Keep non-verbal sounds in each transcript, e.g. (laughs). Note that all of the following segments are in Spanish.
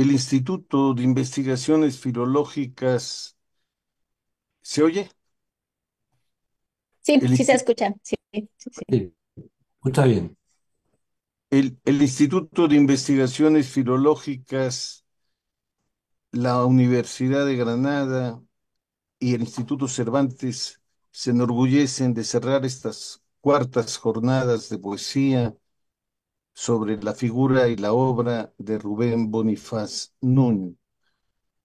el Instituto de Investigaciones Filológicas. ¿Se oye? Sí, sí se escucha. Sí, Está bien. el, Instituto de Investigaciones Filológicas, la Universidad de Granada y el Instituto Cervantes se enorgullecen de cerrar estas cuartas jornadas de poesía sobre la figura y la obra de Rubén Bonifaz Nuño.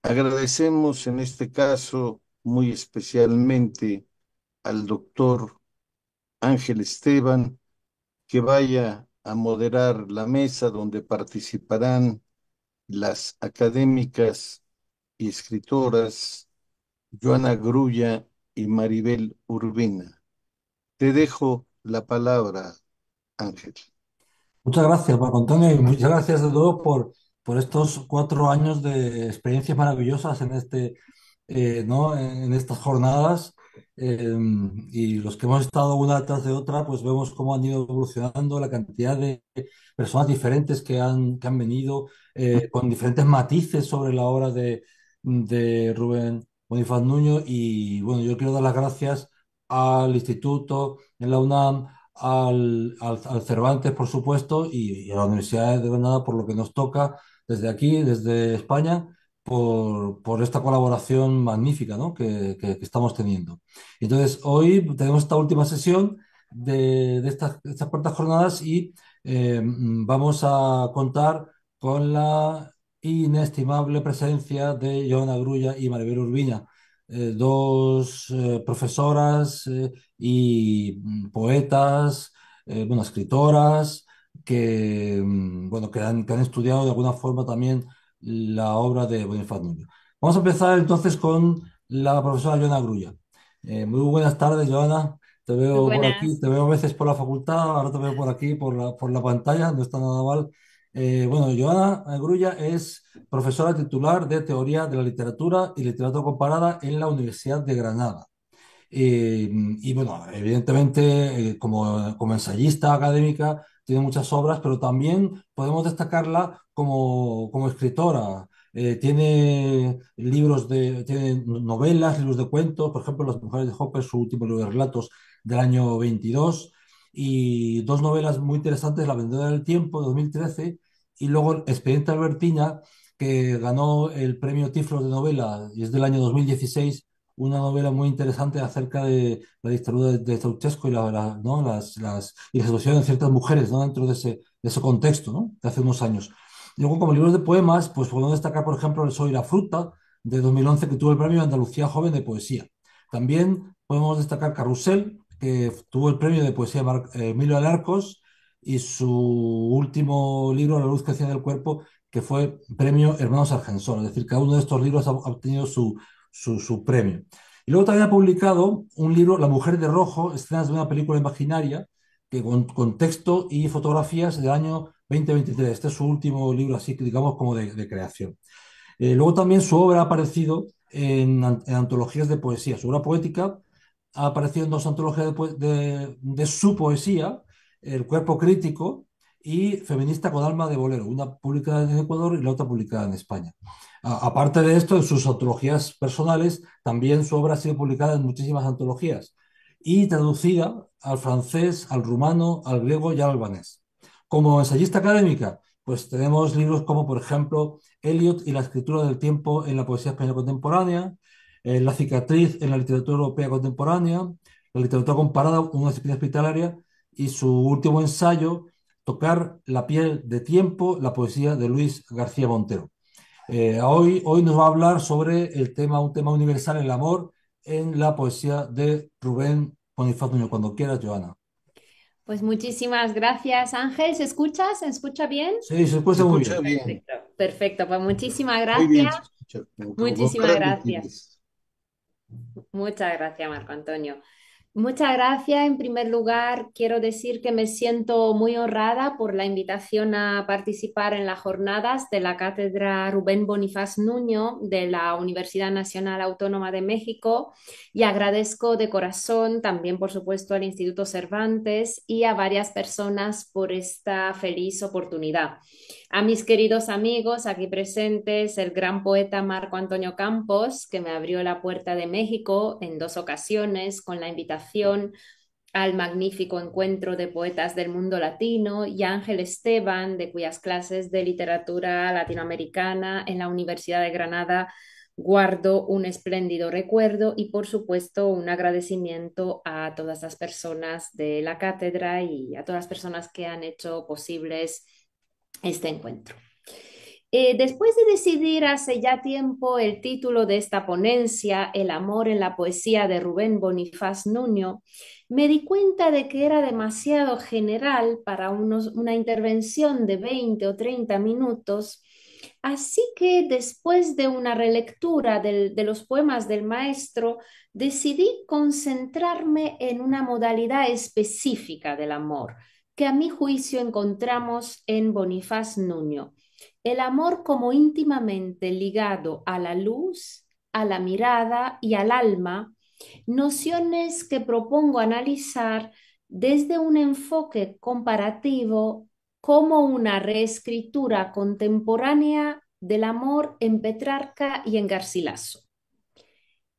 Agradecemos en este caso muy especialmente al doctor Ángel Esteban que vaya a moderar la mesa donde participarán las académicas y escritoras Joana Grulla y Maribel Urbina. Te dejo la palabra, Ángel. Muchas gracias, Marco Antonio, y muchas gracias de todos por, por estos cuatro años de experiencias maravillosas en este, eh, ¿no? en estas jornadas. Em, y los que hemos estado una tras de otra, pues vemos cómo han ido evolucionando la cantidad de personas diferentes que han, que han venido eh, con diferentes matices sobre la obra de, de Rubén Bonifaz Nuño. Y bueno, yo quiero dar las gracias al Instituto, en la UNAM, al, al, Cervantes, por supuesto, y, a la Universidad de Granada por lo que nos toca desde aquí, desde España, por, por esta colaboración magnífica ¿no? que, estamos teniendo. Entonces, hoy tenemos esta última sesión de, de, estas, cuartas jornadas y eh, vamos a contar con la inestimable presencia de Joana Grulla y Maribel Urbina, eh, dos eh, profesoras y mm, poetas, eh, bueno, escritoras, que, mm, bueno, que han, estudiado de alguna forma también la obra de Bonifaz Núñez. Vamos a empezar entonces con la profesora Joana Grulla. Eh, muy buenas tardes, Joana. Te veo por aquí, te veo a veces por la facultad, ahora te veo por aquí, por la, pantalla, no está nada mal. Eh, bueno, Joana Grulla es profesora titular de Teoría de la Literatura y Literatura Comparada en la Universidad de Granada. Eh, y bueno, evidentemente, eh, como, como, ensayista académica, tiene muchas obras, pero también podemos destacarla como, escritora. Eh, tiene libros de tiene novelas, libros de cuentos, por ejemplo, Las mujeres de Hopper, su último libro de relatos del año 22, y dos novelas muy interesantes, La vendedora del tiempo, 2013, y luego Expediente Albertina, que ganó el premio Tiflos de novela, y es del año 2016, una novela muy interesante acerca de la dictadura de, de y, la, ¿no? las, las, situación de ciertas mujeres dentro de ese, de contexto de hace unos años. luego, como libros de poemas, pues podemos destacar, por ejemplo, El Soy la Fruta, de 2011, que tuvo el premio Andalucía Joven de Poesía. También podemos destacar Carrusel, que tuvo el premio de poesía de eh, Emilio Alarcos, y su último libro, La luz que hacía del cuerpo, que fue premio Hermanos Argensor. Es decir, cada uno de estos libros ha obtenido su, su, premio. Y luego también ha publicado un libro, La mujer de rojo, escenas de una película imaginaria, que con, texto y fotografías del año 2023. Este es su último libro, así que digamos como de, creación. Eh, luego también su obra ha aparecido en, antologías de poesía. Su obra poética ha aparecido en dos antologías de su poesía, El cuerpo crítico y Feminista con alma de bolero, una publicada en Ecuador y la otra publicada en España aparte de esto, en sus antologías personales, también su obra ha sido publicada en muchísimas antologías y traducida al francés, al rumano, al griego y al albanés. Como ensayista académica, pues tenemos libros como, por ejemplo, Eliot y la escritura del tiempo en la poesía española contemporánea, eh, La cicatriz en la literatura europea contemporánea, La literatura comparada, una disciplina hospitalaria, y su último ensayo, Tocar la piel de tiempo, la poesía de Luis García Montero. Eh, hoy, nos va a hablar sobre el tema, un tema universal, el amor, en la poesía de Rubén Bonifacio. Cuando quieras, Joana. Pues muchísimas gracias, Ángel. ¿Se escucha? ¿Se escucha bien? Sí, se escucha, muy bien. Perfecto, Pues muchísimas gracias. Muchísimas gracias. Muchas gracias, Marco Antonio. Muchas gracias. En primer lugar, quiero decir que me siento muy honrada por la invitación a participar en las jornadas de la Cátedra Rubén Bonifaz Nuño de la Universidad Nacional Autónoma de México y agradezco de corazón también, por supuesto, al Instituto Cervantes y a varias personas por esta feliz oportunidad. A mis queridos amigos aquí presentes, el gran poeta Marco Antonio Campos, que me abrió la puerta de México en dos ocasiones con la invitación al magnífico encuentro de poetas del mundo latino y Ángel Esteban, de cuyas clases de literatura latinoamericana en la Universidad de Granada guardo un espléndido recuerdo y por supuesto un agradecimiento a todas las personas de la cátedra y a todas las personas que han hecho posibles este encuentro. Eh, después de decidir hace ya tiempo el título de esta ponencia, El amor en la poesía de Rubén Bonifaz Nuño, me di cuenta de que era demasiado general para una intervención de 20 o 30 minutos, así que después de una relectura de los poemas del maestro, decidí concentrarme en una modalidad específica del amor que a mi juicio encontramos en Bonifaz Nuño el amor como íntimamente ligado a la luz, a la mirada y al alma, nociones que propongo analizar desde un enfoque comparativo como una reescritura contemporánea del amor en Petrarca y en Garcilaso.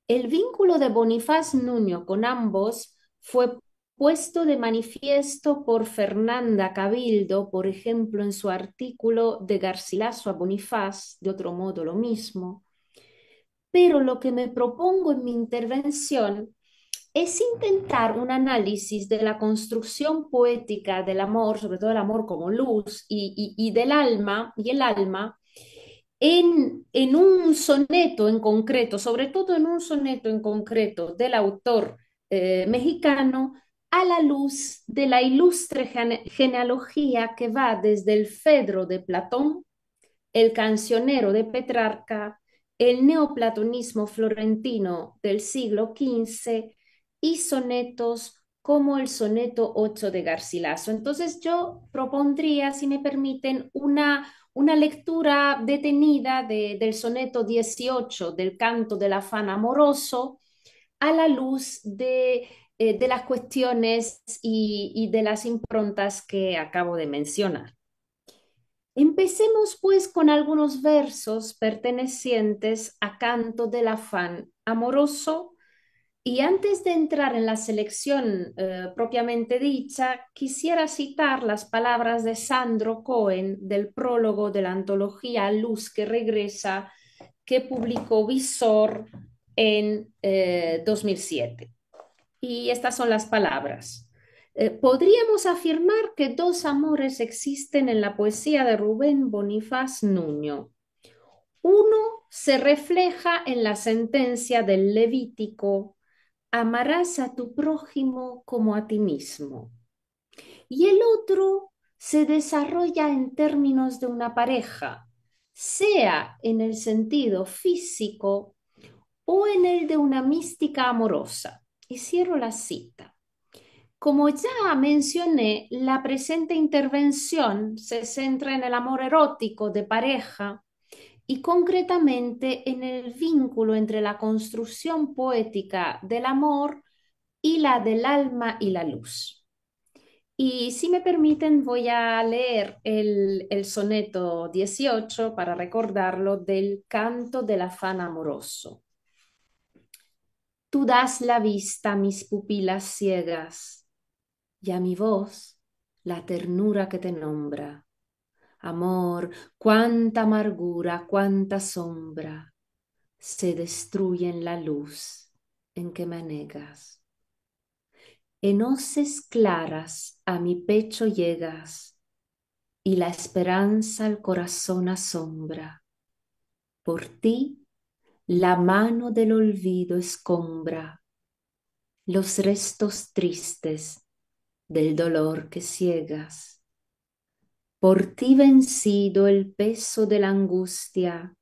El vínculo de Bonifaz Nuño con ambos fue puesto de manifiesto por Fernanda Cabildo, por ejemplo, en su artículo de Garcilaso a Bonifaz, de otro modo lo mismo. Pero lo que me propongo en mi intervención es intentar un análisis de la construcción poética del amor, sobre todo el amor como luz y, del alma, y el alma, en, un soneto en concreto, sobre todo en un soneto en concreto del autor eh, mexicano a la luz de la ilustre genealogía que va desde el Fedro de Platón, el cancionero de Petrarca, el neoplatonismo florentino del siglo XV y sonetos como el soneto 8 de Garcilaso. Entonces yo propondría, si me permiten, una, una lectura detenida del soneto 18 del canto del afán amoroso a la luz de eh, de las cuestiones y, de las improntas que acabo de mencionar. Empecemos pues con algunos versos pertenecientes a Canto del Afán Amoroso y antes de entrar en la selección eh, propiamente dicha, quisiera citar las palabras de Sandro Cohen del prólogo de la antología Luz que regresa que publicó Visor en 2007. Eh, y estas son las palabras. Eh, podríamos afirmar que dos amores existen en la poesía de Rubén Bonifaz Nuño. Uno se refleja en la sentencia del Levítico, amarás a tu prójimo como a ti mismo. Y el otro se desarrolla en términos de una pareja, sea en el sentido físico o en el de una mística amorosa y cierro la cita. Como ya mencioné, la presente intervención se centra en el amor erótico de pareja y concretamente en el vínculo entre la construcción poética del amor y la del alma y la luz. Y si me permiten, voy a leer el, soneto 18 para recordarlo del canto del afán amoroso. Tú das la vista a mis pupilas ciegas y a mi voz la ternura que te nombra. Amor, cuánta amargura, cuánta sombra se destruye en la luz en que me anegas. En hoces claras a mi pecho llegas y la esperanza al corazón asombra. Por ti la mano del olvido escombra los restos tristes del dolor que ciegas. Por ti vencido el peso de la angustia,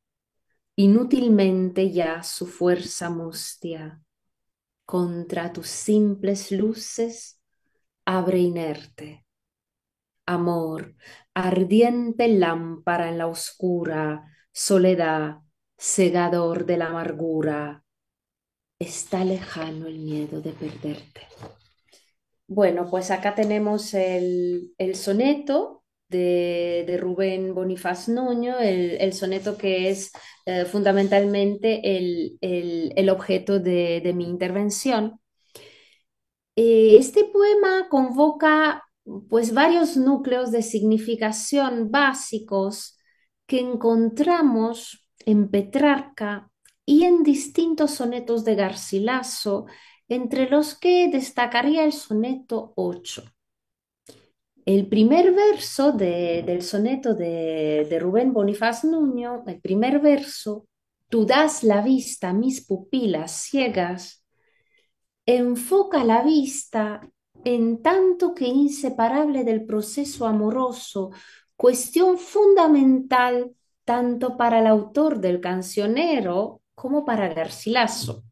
inútilmente ya su fuerza mustia, contra tus simples luces abre inerte. Amor, ardiente lámpara en la oscura soledad Segador de la amargura, está lejano el miedo de perderte. Bueno, pues acá tenemos el, soneto de, Rubén Bonifaz Nuño, el, soneto que es eh, fundamentalmente el, objeto de, mi intervención. Eh, este poema convoca pues varios núcleos de significación básicos que encontramos en Petrarca y en distintos sonetos de Garcilaso, entre los que destacaría el soneto 8. El primer verso del soneto de, de Rubén Bonifaz Nuño, el primer verso, tú das la vista a mis pupilas ciegas, enfoca la vista en tanto que inseparable del proceso amoroso, cuestión fundamental tanto para el autor del cancionero como para Garcilaso.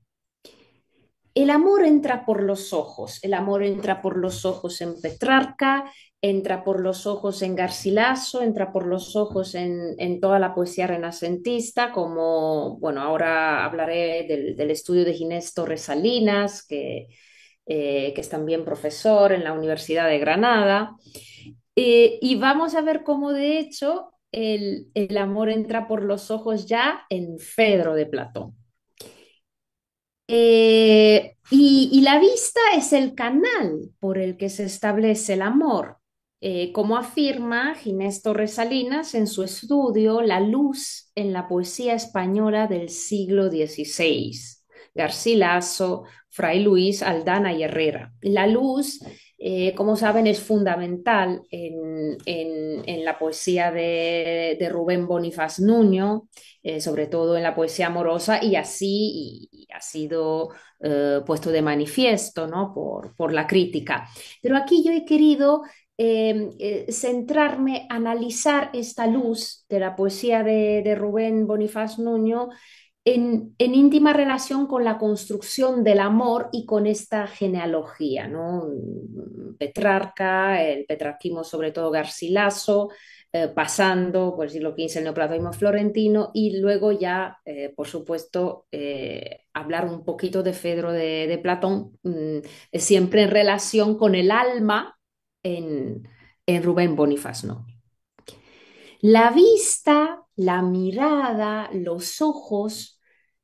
El amor entra por los ojos, el amor entra por los ojos en Petrarca, entra por los ojos en Garcilaso, entra por los ojos en, toda la poesía renacentista, como, bueno, ahora hablaré del, estudio de Ginés Torres Salinas, eh, que, es también profesor en la Universidad de Granada. Eh, y vamos a ver cómo de hecho el, amor entra por los ojos ya en Fedro de Platón. Eh, y, la vista es el canal por el que se establece el amor. Eh, como afirma Ginés Torres Salinas en su estudio La luz en la poesía española del siglo XVI, Garcilaso, Fray Luis, Aldana y Herrera. La luz eh, como saben, es fundamental en, la poesía de, Rubén Bonifaz Nuño, eh, sobre todo en la poesía amorosa, y así ha sido eh, puesto de manifiesto ¿no? por, por, la crítica. Pero aquí yo he querido em, centrarme, analizar esta luz de la poesía de, de Rubén Bonifaz Nuño en, íntima relación con la construcción del amor y con esta genealogía, ¿no? Petrarca, el petrarquismo sobre todo Garcilaso, eh, pasando por el siglo XV el neoplatonismo florentino y luego ya, eh, por supuesto, eh, hablar un poquito de Fedro de, Platón, mm, siempre en relación con el alma en, en Rubén Bonifaz, ¿no? La vista la mirada, los ojos,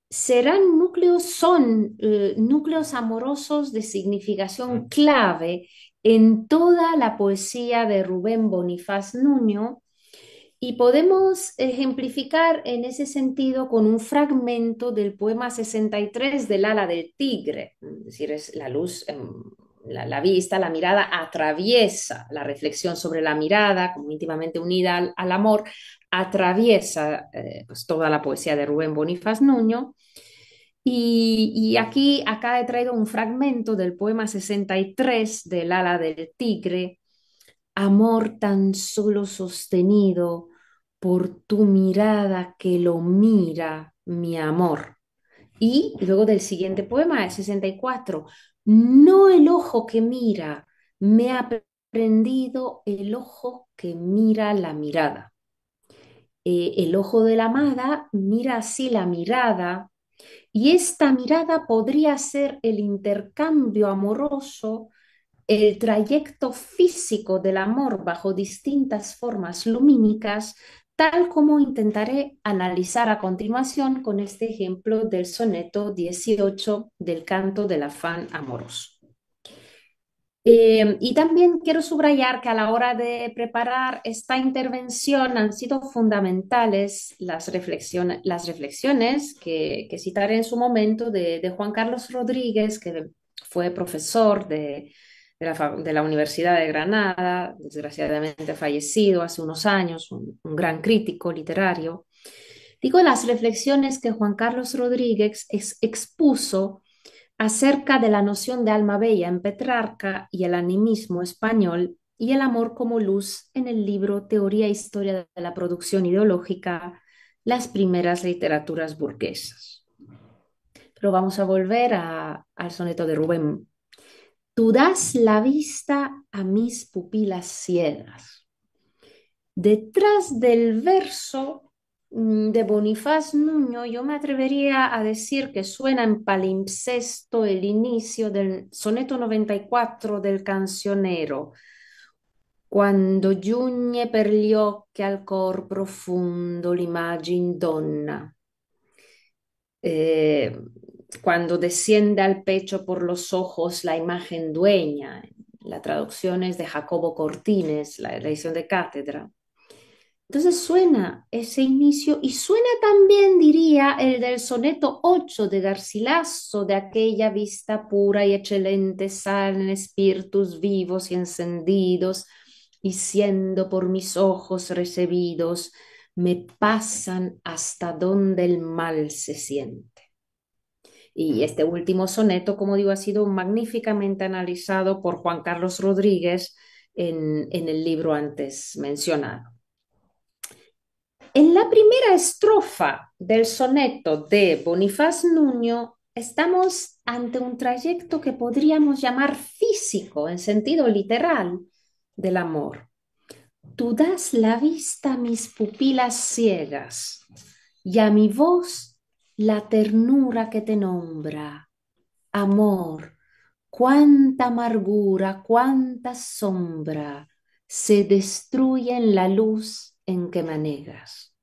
serán núcleos, son eh, núcleos amorosos de significación clave en toda la poesía de Rubén Bonifaz Nuño y podemos ejemplificar en ese sentido con un fragmento del poema 63 del ala del tigre, es decir, es la luz, em, la, vista, la mirada atraviesa la reflexión sobre la mirada como íntimamente unida al amor atraviesa eh, pues, toda la poesía de Rubén Bonifaz Nuño. Y, aquí acá he traído un fragmento del poema 63 del ala del tigre, Amor tan solo sostenido por tu mirada que lo mira, mi amor. Y luego del siguiente poema, el 64, no el ojo que mira, me ha prendido el ojo que mira la mirada. Eh, el ojo de la amada mira así la mirada y esta mirada podría ser el intercambio amoroso, el trayecto físico del amor bajo distintas formas lumínicas, tal como intentaré analizar a continuación con este ejemplo del soneto 18 del canto del afán amoroso. Em, y también quiero subrayar que a la hora de preparar esta intervención han sido fundamentales las, las reflexiones que, citaré en su momento de, Juan Carlos Rodríguez, que fue profesor de, de, la, Universidad de Granada, desgraciadamente fallecido hace unos años, un, gran crítico literario. Digo las reflexiones que Juan Carlos Rodríguez expuso acerca de la noción de alma bella en Petrarca y el animismo español y el amor como luz en el libro Teoría e Historia de la Producción Ideológica, las primeras literaturas burguesas. Pero vamos a volver al soneto de Rubén. Tú das la vista a mis pupilas ciegas. Detrás del verso Mm, de Bonifaz Nuño, yo me atrevería a decir que suena en palimpsesto el inicio del soneto 94 del cancionero, Cuando giugne per gli occhi al cor profondo l'immagine donna. Eh, cuando desciende al pecho por los ojos la imagen dueña. La traducción es de Jacobo Cortines, la edición de cátedra. Entonces suena ese inicio y suena también, diría, el del soneto 8 de Garcilaso, de aquella vista pura y excelente salen espíritus vivos y encendidos, y siendo por mis ojos recibidos, me pasan hasta donde el mal se siente. Y este último soneto, como digo, ha sido magníficamente analizado por Juan Carlos Rodríguez en, en el libro antes mencionado. En la primera estrofa del soneto de Bonifaz Nuño estamos ante un trayecto que podríamos llamar físico en sentido literal del amor. Tú das la vista a mis pupilas ciegas y a mi voz la ternura que te nombra. Amor, cuánta amargura, cuánta sombra se destruye en la luz en que manejas.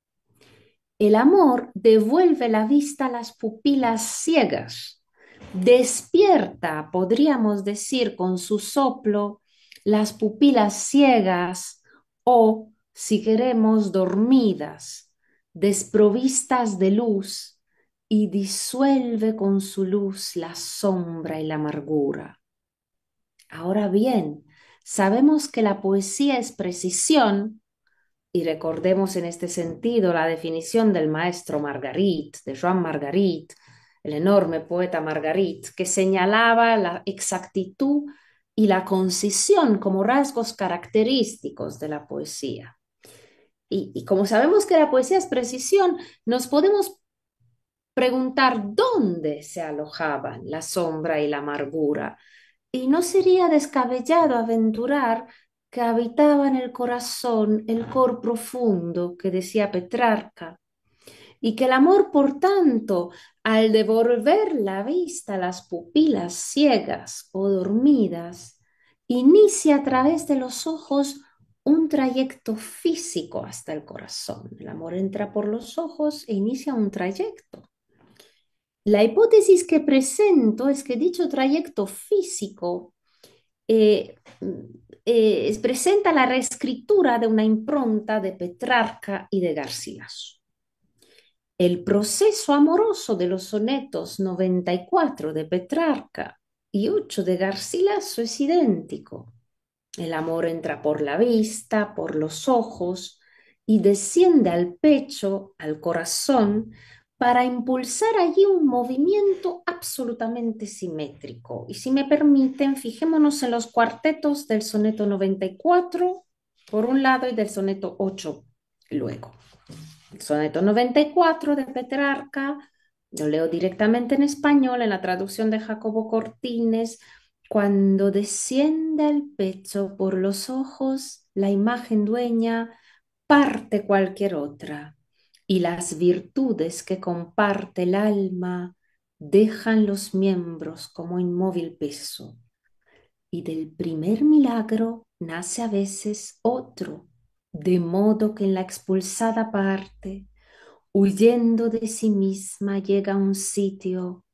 El amor devuelve la vista a las pupilas ciegas, despierta, podríamos decir, con su soplo las pupilas ciegas o, si queremos, dormidas, desprovistas de luz, y disuelve con su luz la sombra y la amargura. Ahora bien, sabemos que la poesía es precisión y recordemos en este sentido la definición del maestro Margarit, de Juan Margarit, el enorme poeta Margarit, que señalaba la exactitud y la concisión como rasgos característicos de la poesía. y como sabemos que la poesía es precisión, nos podemos preguntar dónde se alojaban la sombra y la amargura. Y no sería descabellado aventurar que habitaba en el corazón el cor profundo que decía Petrarca, y que el amor, por tanto, al devolver la vista a las pupilas ciegas o dormidas, inicia a través de los ojos un trayecto físico hasta el corazón. El amor entra por los ojos e inicia un trayecto. La hipótesis que presento es que dicho trayecto físico eh, eh, presenta la reescritura de una impronta de Petrarca y de Garcilaso. El proceso amoroso de los sonetos 94 de Petrarca y 8 de Garcilaso es idéntico. El amor entra por la vista, por los ojos y desciende al pecho, al corazón, para impulsar allí un movimiento absolutamente simétrico. Y si me permiten, fijémonos en los cuartetos del soneto 94 por un lado y del soneto 8 luego. El soneto 94 de Petrarca, lo leo directamente en español en la traducción de Jacobo Cortines, cuando desciende el pecho por los ojos la imagen dueña, parte cualquier otra y las virtudes que comparte el alma dejan los miembros como inmóvil peso. Y del primer milagro nace a veces otro, de modo que en la expulsada parte, huyendo de sí misma, llega a un sitio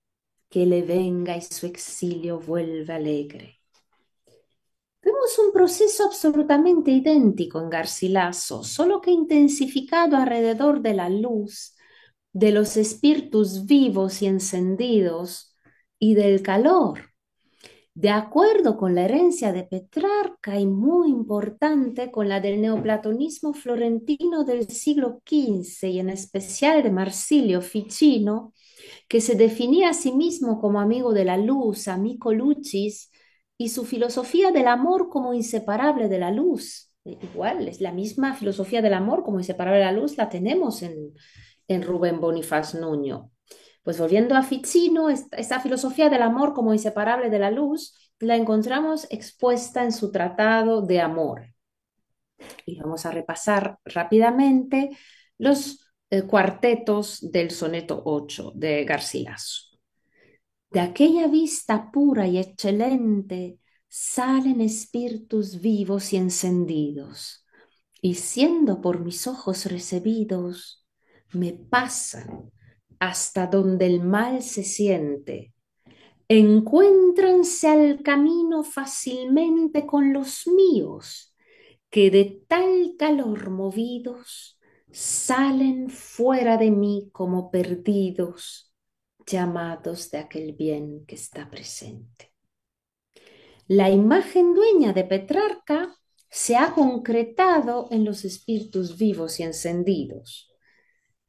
que le venga y su exilio vuelve alegre. Vemos un proceso absolutamente idéntico en Garcilaso, solo que intensificado alrededor de la luz, de los espíritus vivos y encendidos y del calor. De acuerdo con la herencia de Petrarca y muy importante con la del neoplatonismo florentino del siglo XV y en especial de Marsilio Ficino, que se definía a sí mismo como amigo de la luz, amigo lucis, y su filosofía del amor como inseparable de la luz. E, igual, es la misma filosofía del amor como inseparable de la luz, la tenemos en, Rubén Bonifaz Nuño. Pues volviendo a Ficino, esta, filosofía del amor como inseparable de la luz la encontramos expuesta en su tratado de amor. Y vamos a repasar rápidamente los eh, cuartetos del soneto 8 de Garcilaso. De aquella vista pura y excelente salen espíritus vivos y encendidos, y siendo por mis ojos recibidos, me pasan hasta donde el mal se siente. Encuéntranse al camino fácilmente con los míos, que de tal calor movidos salen fuera de mí como perdidos llamados de aquel bien que está presente. La imagen dueña de Petrarca se ha concretado en los espíritus vivos y encendidos.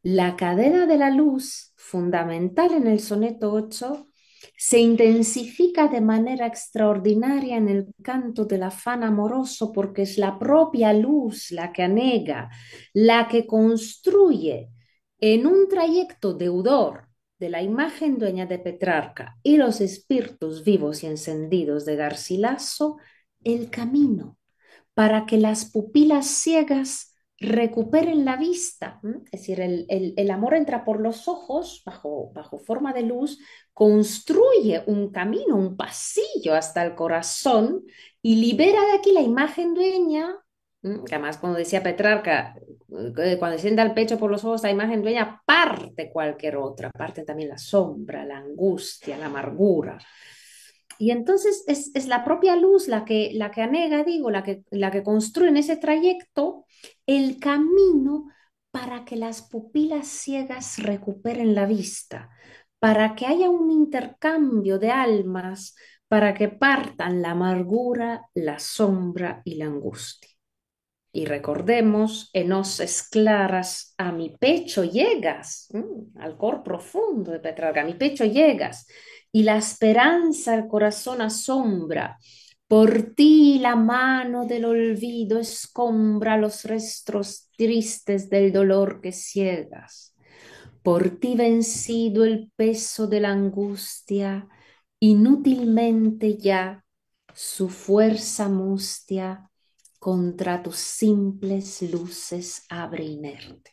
La cadena de la luz, fundamental en el soneto 8, se intensifica de manera extraordinaria en el canto del afán amoroso porque es la propia luz la que anega, la que construye en un trayecto deudor de la imagen dueña de Petrarca y los espíritus vivos y encendidos de Garcilaso el camino para que las pupilas ciegas recuperen la vista, ¿Mm? es decir, el, el, amor entra por los ojos bajo, bajo forma de luz, construye un camino, un pasillo hasta el corazón y libera de aquí la imagen dueña Mm, además, cuando decía Petrarca, eh, cuando sienta el pecho por los ojos, la imagen dueña parte cualquier otra, parte también la sombra, la angustia, la amargura. Y entonces es, es, la propia luz la que, la que anega, digo, la que, la que construye en ese trayecto el camino para que las pupilas ciegas recuperen la vista, para que haya un intercambio de almas, para que partan la amargura, la sombra y la angustia. Y recordemos, en hoces claras a mi pecho llegas, mm, al cor profundo de Petrarca, a mi pecho llegas, y la esperanza al corazón asombra. Por ti la mano del olvido escombra los restos tristes del dolor que ciegas. Por ti vencido el peso de la angustia, inútilmente ya su fuerza mustia contra tus simples luces abre inerte.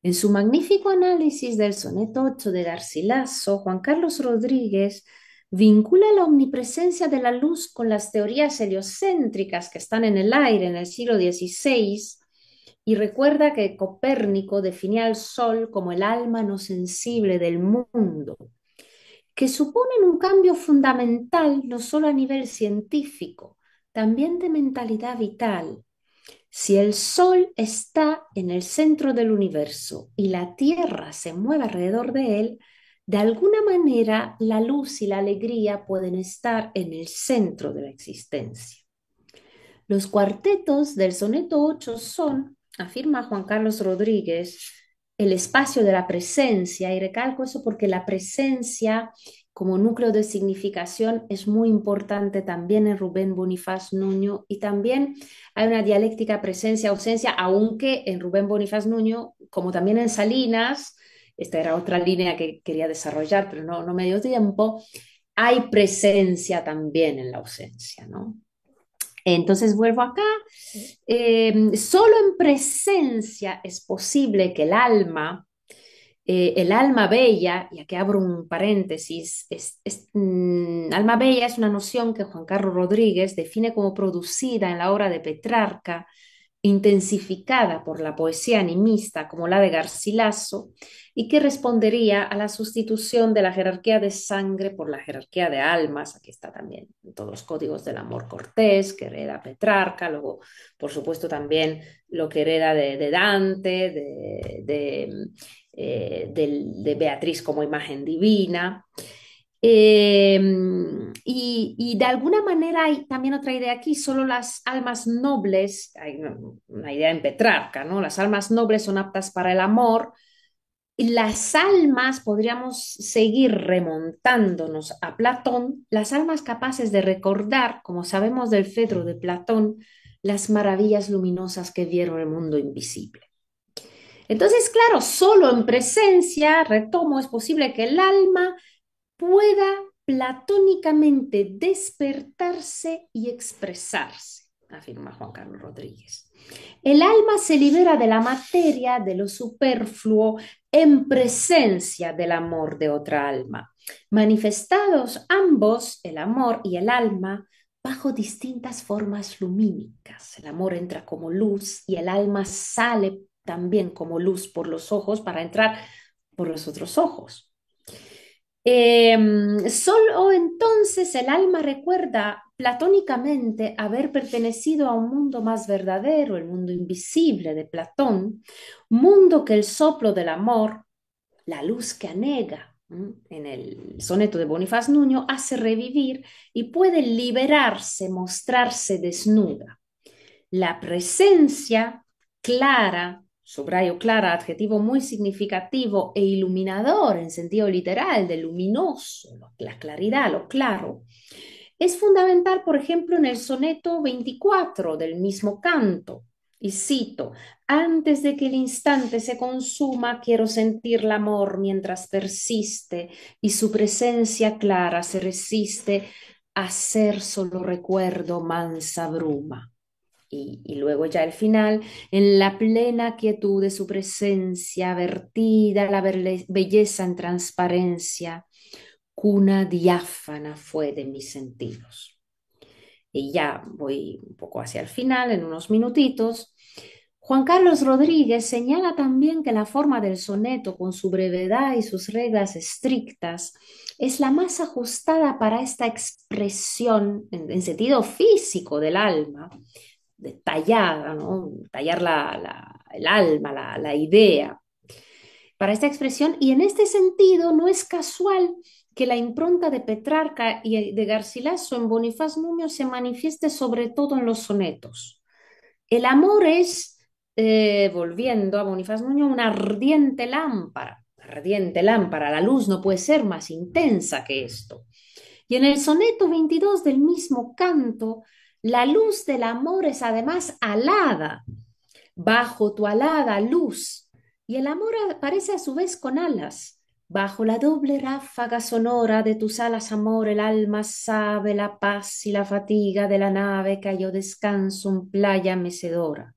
En su magnífico análisis del soneto 8 de Garcilaso, Juan Carlos Rodríguez vincula la omnipresencia de la luz con las teorías heliocéntricas que están en el aire en el siglo XVI y recuerda que Copérnico definía al Sol como el alma no sensible del mundo, que suponen un cambio fundamental no solo a nivel científico, también de mentalidad vital. Si el Sol está en el centro del universo y la Tierra se mueve alrededor de él, de alguna manera la luz y la alegría pueden estar en el centro de la existencia. Los cuartetos del soneto 8 son, afirma Juan Carlos Rodríguez, el espacio de la presencia, y recalco eso porque la presencia como núcleo de significación es muy importante también en Rubén Bonifaz Nuño y también hay una dialéctica presencia-ausencia, aunque en Rubén Bonifaz Nuño, como también en Salinas, esta era otra línea que quería desarrollar, pero no, me dio tiempo, hay presencia también en la ausencia, ¿no? Entonces vuelvo acá, eh, solo en presencia es posible que el alma eh, el alma bella, y aquí abro un paréntesis, es, mm, alma bella es una noción que Juan Carlos Rodríguez define como producida en la obra de Petrarca, intensificada por la poesía animista como la de Garcilaso, y que respondería a la sustitución de la jerarquía de sangre por la jerarquía de almas, aquí está también todos los códigos del amor cortés, que hereda Petrarca, luego por supuesto también lo que hereda de, Dante, de eh, de Beatriz como imagen divina. Em, y, de alguna manera hay también otra idea aquí, solo las almas nobles, hay una idea en Petrarca, ¿no? Las almas nobles son aptas para el amor. Y las almas, podríamos seguir remontándonos a Platón, las almas capaces de recordar, como sabemos del Fedro de Platón, las maravillas luminosas que vieron el mundo invisible. Entonces, claro, solo en presencia, retomo, es posible que el alma pueda platónicamente despertarse y expresarse, afirma Juan Carlos Rodríguez. El alma se libera de la materia, de lo superfluo, en presencia del amor de otra alma, manifestados ambos, el amor y el alma, bajo distintas formas lumínicas. El amor entra como luz y el alma sale también como luz por los ojos para entrar por los otros ojos. Em, solo entonces el alma recuerda platónicamente haber pertenecido a un mundo más verdadero, el mundo invisible de Platón, mundo que el soplo del amor, la luz que anega, en el soneto de Bonifaz Nuño, hace revivir y puede liberarse, mostrarse desnuda. La presencia clara, Sobrayo clara, adjetivo muy significativo e iluminador en sentido literal, de luminoso, la claridad, lo claro, es fundamental, por ejemplo, en el soneto 24 del mismo canto. Y cito, antes de que el instante se consuma, quiero sentir el amor mientras persiste y su presencia clara se resiste a ser solo recuerdo mansa bruma. Y, luego ya al final, en la plena quietud de su presencia, vertida la belleza en transparencia, cuna diáfana fue de mis sentidos. Y ya voy un poco hacia el final, en unos minutitos. Juan Carlos Rodríguez señala también que la forma del soneto, con su brevedad y sus reglas estrictas, es la más ajustada para esta expresión en sentido físico del alma detallada, tallar el alma, la, idea, para esta expresión. Y en este sentido, no es casual que la impronta de Petrarca y de Garcilaso en Bonifaz Muñoz se manifieste sobre todo en los sonetos. El amor es, eh, volviendo a Bonifaz Muñoz una ardiente lámpara, ardiente lámpara, la luz no puede ser más intensa que esto. Y en el soneto 22 del mismo canto, la luz del amor es además alada, bajo tu alada luz, y el amor aparece a su vez con alas. Bajo la doble ráfaga sonora de tus alas, amor, el alma sabe la paz y la fatiga de la nave cayó descanso en playa mecedora.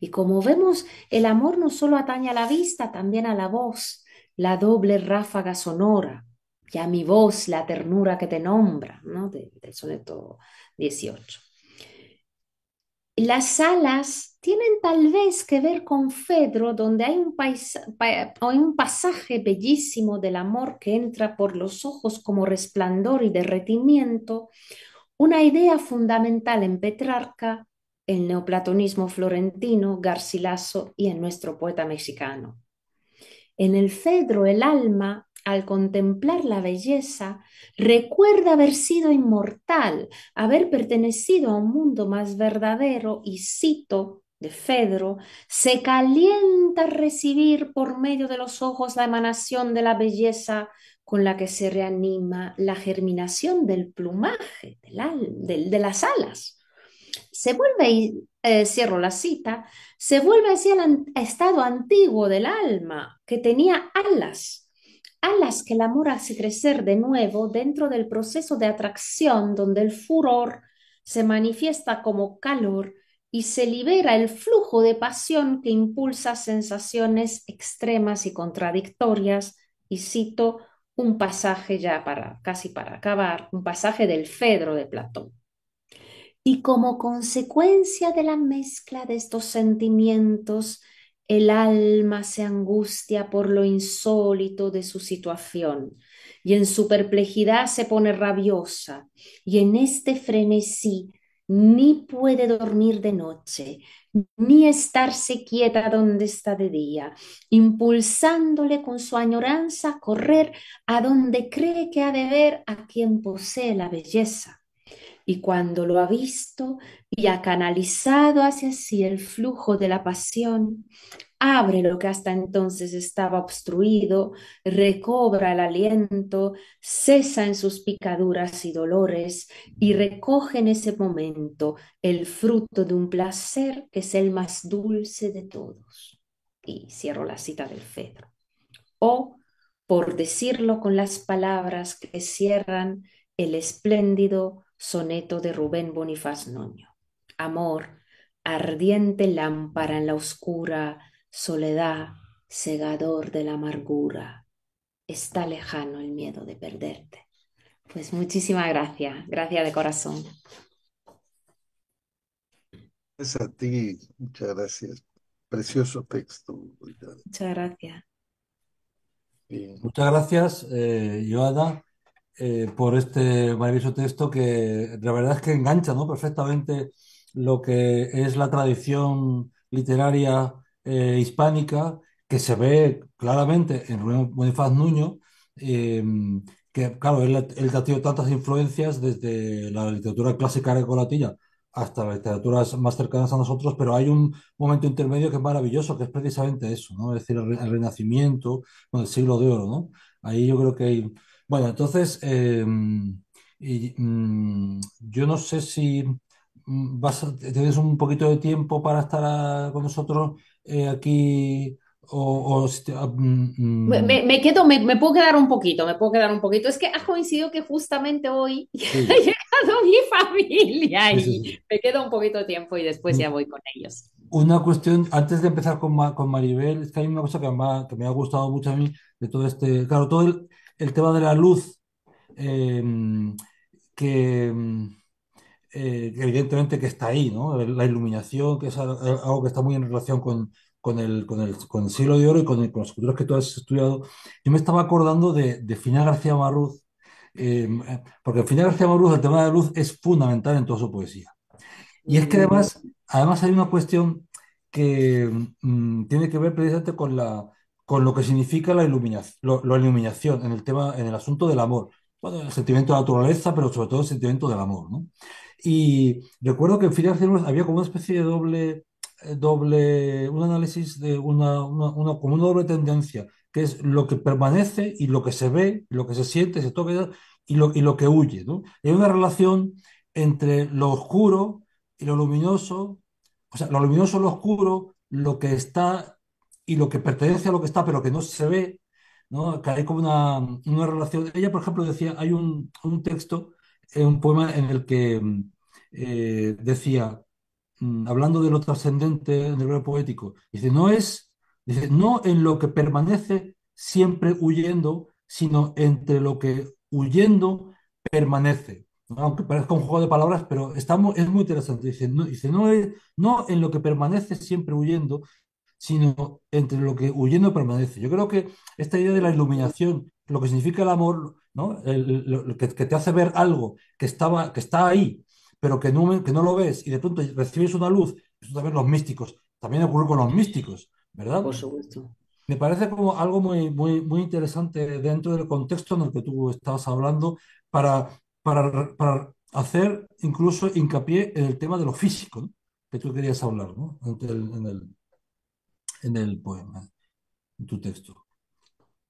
Y como vemos, el amor no solo atañe a la vista, también a la voz, la doble ráfaga sonora ya mi voz, la ternura que te nombra, ¿no? del soneto 18. Las alas tienen tal vez que ver con Fedro, donde hay un, un pasaje bellísimo del amor que entra por los ojos como resplandor y derretimiento, una idea fundamental en Petrarca, el neoplatonismo florentino, Garcilaso y en nuestro poeta mexicano. En el Fedro el alma al contemplar la belleza, recuerda haber sido inmortal, haber pertenecido a un mundo más verdadero y cito de Fedro, se calienta recibir por medio de los ojos la emanación de la belleza con la que se reanima la germinación del plumaje, de las alas. Se vuelve, y eh, cierro la cita, se vuelve hacia el estado antiguo del alma, que tenía alas a las que el amor hace crecer de nuevo dentro del proceso de atracción donde el furor se manifiesta como calor y se libera el flujo de pasión que impulsa sensaciones extremas y contradictorias. Y cito un pasaje ya para casi para acabar, un pasaje del Fedro de Platón. Y como consecuencia de la mezcla de estos sentimientos, el alma se angustia por lo insólito de su situación y en su perplejidad se pone rabiosa y en este frenesí ni puede dormir de noche, ni estarse quieta donde está de día, impulsándole con su añoranza a correr a donde cree que ha de ver a quien posee la belleza y cuando lo ha visto y ha canalizado hacia sí el flujo de la pasión, abre lo que hasta entonces estaba obstruido, recobra el aliento, cesa en sus picaduras y dolores y recoge en ese momento el fruto de un placer que es el más dulce de todos. Y cierro la cita del Fedro. O, por decirlo con las palabras que cierran el espléndido Soneto de Rubén Bonifaz Noño. Amor, ardiente lámpara en la oscura soledad, segador de la amargura. Está lejano el miedo de perderte. Pues muchísimas gracias, gracias de corazón. Es a ti, muchas gracias. Precioso texto. Muchas gracias. Muchas gracias, eh, eh, por este maravilloso texto que la verdad es que engancha ¿no? perfectamente lo que es la tradición literaria eh, hispánica que se ve claramente en Rubén Bonifaz Nuño, em, que claro, él, ha tenido tantas influencias desde la literatura clásica grecolatina hasta las literaturas más cercanas a nosotros, pero hay un momento intermedio que es maravilloso, que es precisamente eso, ¿no? es decir, el, Renacimiento, bueno, el siglo de oro. ¿no? Ahí yo creo que hay bueno, entonces, em, mm, yo no sé si mm, vas a, tienes un poquito de tiempo para estar ah, con nosotros aquí. me, quedo, me, puedo quedar un poquito, me puedo quedar un poquito. Es que ha coincidido que justamente hoy (laughs) ha llegado mi familia y me quedo un poquito de tiempo y después ya voy con ellos. Una cuestión, antes de empezar con, Maribel, es que hay una cosa que me, ha, que me ha gustado mucho a mí de todo este, claro, todo el, el tema de la luz, em, em, eh, que evidentemente que está ahí, ¿no? La iluminación, que es algo que está muy en relación con, con, el, con, siglo de oro y con, los las culturas que tú has estudiado. Yo me estaba acordando de, de Final García Marruz, em, porque Final García Marruz, el tema de la luz, es fundamental en toda su poesía. Y es que mm. además, además hay una cuestión que mm, tiene que ver precisamente con la, con lo que significa la iluminación, la iluminación en el tema, en el asunto del amor. el sentimiento de naturaleza, pero sobre todo el sentimiento del amor, Y recuerdo que en Filial había como una especie de doble, eh, doble, un análisis de una, una, como una doble tendencia, que es lo que permanece y lo que se ve, lo que se siente, se toca y lo, y lo que huye, ¿no? hay una relación entre lo oscuro y lo luminoso, o sea, lo luminoso, y lo oscuro, lo que está y lo que pertenece a lo que está, pero que no se ve, ¿no? hay como una, relación. Ella, por ejemplo, decía, hay un, un texto, eh, un poema en el que mm, eh, decía, mm, hablando de lo trascendente en el poético, dice, no es, dice, no en lo que permanece siempre huyendo, sino entre lo que huyendo permanece. Aunque parezca un juego de palabras, pero estamos, es muy interesante. Dice, no, dice, no, es, no en lo que permanece siempre huyendo, sino entre lo que huyendo permanece. Yo creo que esta idea de la iluminación, lo que significa el amor, ¿no? que, te hace ver algo que, estaba, que está ahí, pero que no, que no lo ves y de pronto recibes una luz, eso pues también los místicos, también ocurre con los místicos, ¿verdad? Por supuesto. Me parece como algo muy, muy, muy interesante dentro del contexto en el que tú estabas hablando para, para, para hacer incluso hincapié en el tema de lo físico que tú querías hablar, ¿no? en el en el poema, en tu texto.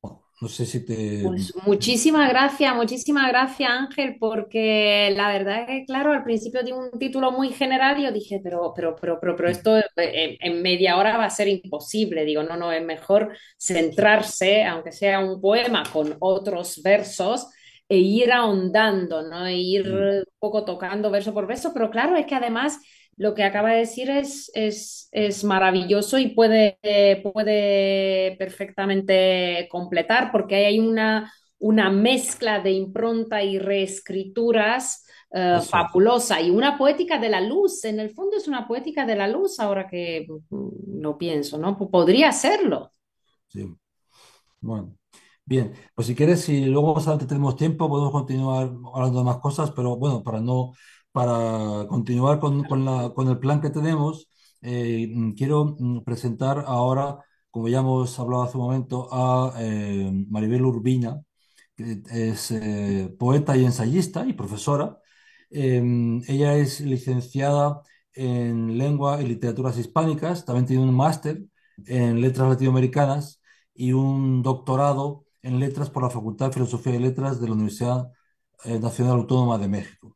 Oh, no sé si te... Pues muchísimas gracias, muchísimas gracias Ángel, porque la verdad es que, claro, al principio di un título muy general y yo dije, pero, pero, pero, pero, pero esto en, en, media hora va a ser imposible. Digo, no, no, es mejor centrarse, aunque sea un poema con otros versos, e ir ahondando, ¿no? E ir mm. un poco tocando verso por verso, pero claro, es que además lo que acaba de decir es, es, maravilloso y puede, puede, perfectamente completar, porque hay una, una mezcla de impronta y reescrituras eh, fabulosa y una poética de la luz. En el fondo es una poética de la luz, ahora que mm, lo pienso, ¿no? Podría serlo. Sí. Bueno. Bien, pues si quieres, si luego más tenemos tiempo, podemos continuar hablando de más cosas, pero bueno, para no para continuar con, el plan que tenemos, eh, quiero mm, presentar ahora, como ya hemos hablado hace un momento, a eh, Maribel Urbina, que es eh, poeta y ensayista y profesora. ella es licenciada en lengua y literaturas hispánicas, también tiene un máster en letras latinoamericanas y un doctorado en letras por la Facultad de Filosofía y Letras de la Universidad Nacional Autónoma de México.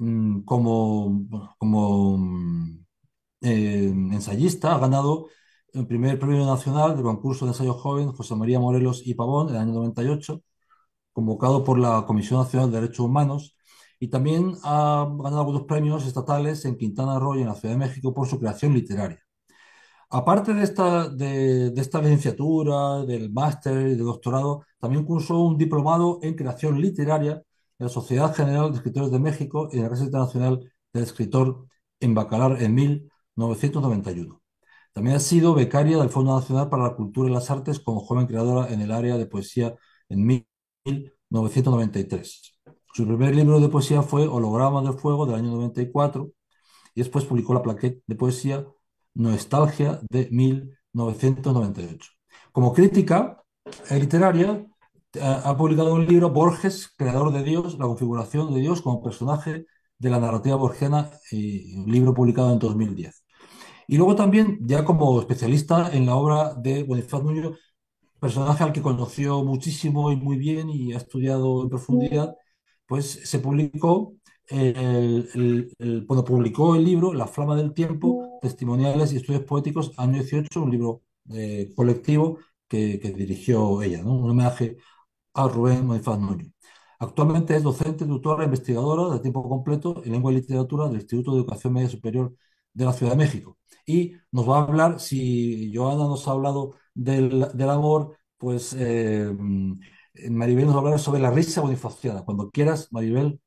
Mm, como, como mm, eh, ensayista, ha ganado el primer premio nacional del concurso de ensayo joven José María Morelos y Pavón en el año 98, convocado por la Comisión Nacional de Derechos Humanos, y también ha ganado algunos premios estatales en Quintana Roo y en la Ciudad de México por su creación literaria. Aparte de esta, de esta licenciatura, del máster y del doctorado, también cursó un diplomado en creación literaria en la Sociedad General de Escritores de México y en la Casa Internacional del Escritor en Bacalar en 1991. También ha sido becaria del Fondo Nacional para la Cultura y las Artes como joven creadora en el área de poesía en 1993. Su primer libro de poesía fue Holograma del Fuego del año 94 y después publicó la plaqueta de poesía Nostalgia de 1998. Como crítica literaria, ha, publicado un libro, Borges, Creador de Dios, la configuración de Dios como personaje de la narrativa borgiana, un libro publicado en 2010. Y luego también, ya como especialista en la obra de Bonifaz Muñoz, personaje al que conoció muchísimo y muy bien y ha estudiado en profundidad, pues se publicó el, publicó el libro La Flama del Tiempo, Testimoniales y Estudios Poéticos, año 18, un libro eh, colectivo que, dirigió ella, un homenaje a Rubén Bonifaz Núñez. Actualmente es docente, tutora, investigadora de tiempo completo en lengua y literatura del Instituto de Educación Media Superior de la Ciudad de México. Y nos va a hablar, si Joana nos ha hablado del, del amor, pues eh, Maribel nos va a hablar sobre la risa bonifaciada. Cuando quieras, Maribel.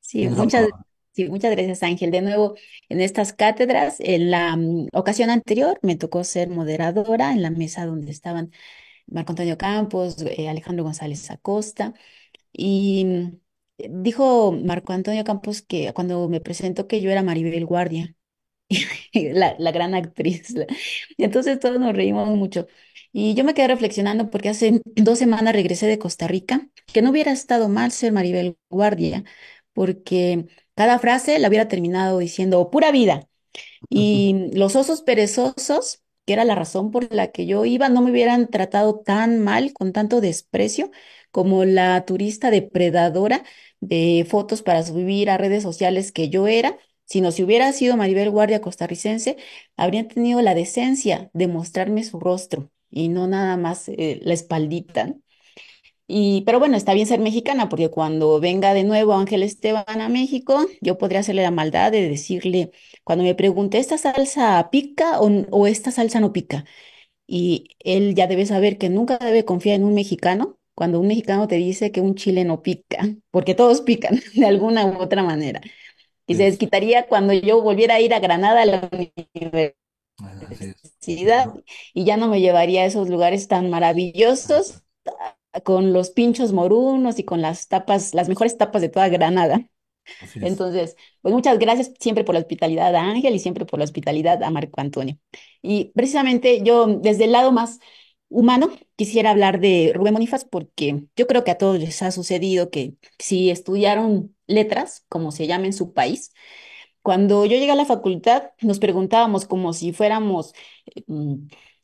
Sí, muchas, gracias, Ángel. De nuevo, en estas cátedras, en la mm, ocasión anterior me tocó ser moderadora en la mesa donde estaban Marco Antonio Campos, eh, Alejandro González Acosta. Y mm, dijo Marco Antonio Campos que cuando me presentó que yo era Maribel Guardia, (laughs) la, la, gran actriz. Y entonces todos nos reímos mucho. Y yo me quedé reflexionando porque hace (clears throat) dos semanas regresé de Costa Rica, que no hubiera estado mal ser Maribel Guardia, porque cada frase la hubiera terminado diciendo pura vida. Y mm, los osos perezosos que era la razón por la que yo iba, no me hubieran tratado tan mal, con tanto desprecio, como la turista depredadora de fotos para subir a redes sociales que yo era, sino si hubiera sido Maribel Guardia costarricense, habrían tenido la decencia de mostrarme su rostro y no nada más eh, la espaldita. Y, pero bueno, está bien ser mexicana, porque cuando venga de nuevo Ángel Esteban a México, yo podría hacerle la maldad de decirle, cuando me pregunte, ¿esta salsa pica o, esta salsa no pica? Y él ya debe saber que nunca debe confiar en un mexicano cuando un mexicano te dice que un chile no pica, (laughs) porque todos pican (laughs) de alguna u otra manera. Y se desquitaría cuando yo volviera a ir a Granada a la universidad y ya no me llevaría a esos lugares tan maravillosos con los pinchos morunos y con las tapas, las mejores tapas de toda Granada. Entonces, pues muchas gracias siempre por la hospitalidad a Ángel y siempre por la hospitalidad a Marco Antonio. Y precisamente yo, desde el lado más humano, quisiera hablar de Rubén Bonifaz porque yo creo que a todos les ha sucedido que si estudiaron letras, como se llama en su país, cuando yo llegué a la facultad nos preguntábamos como si fuéramos... Eh,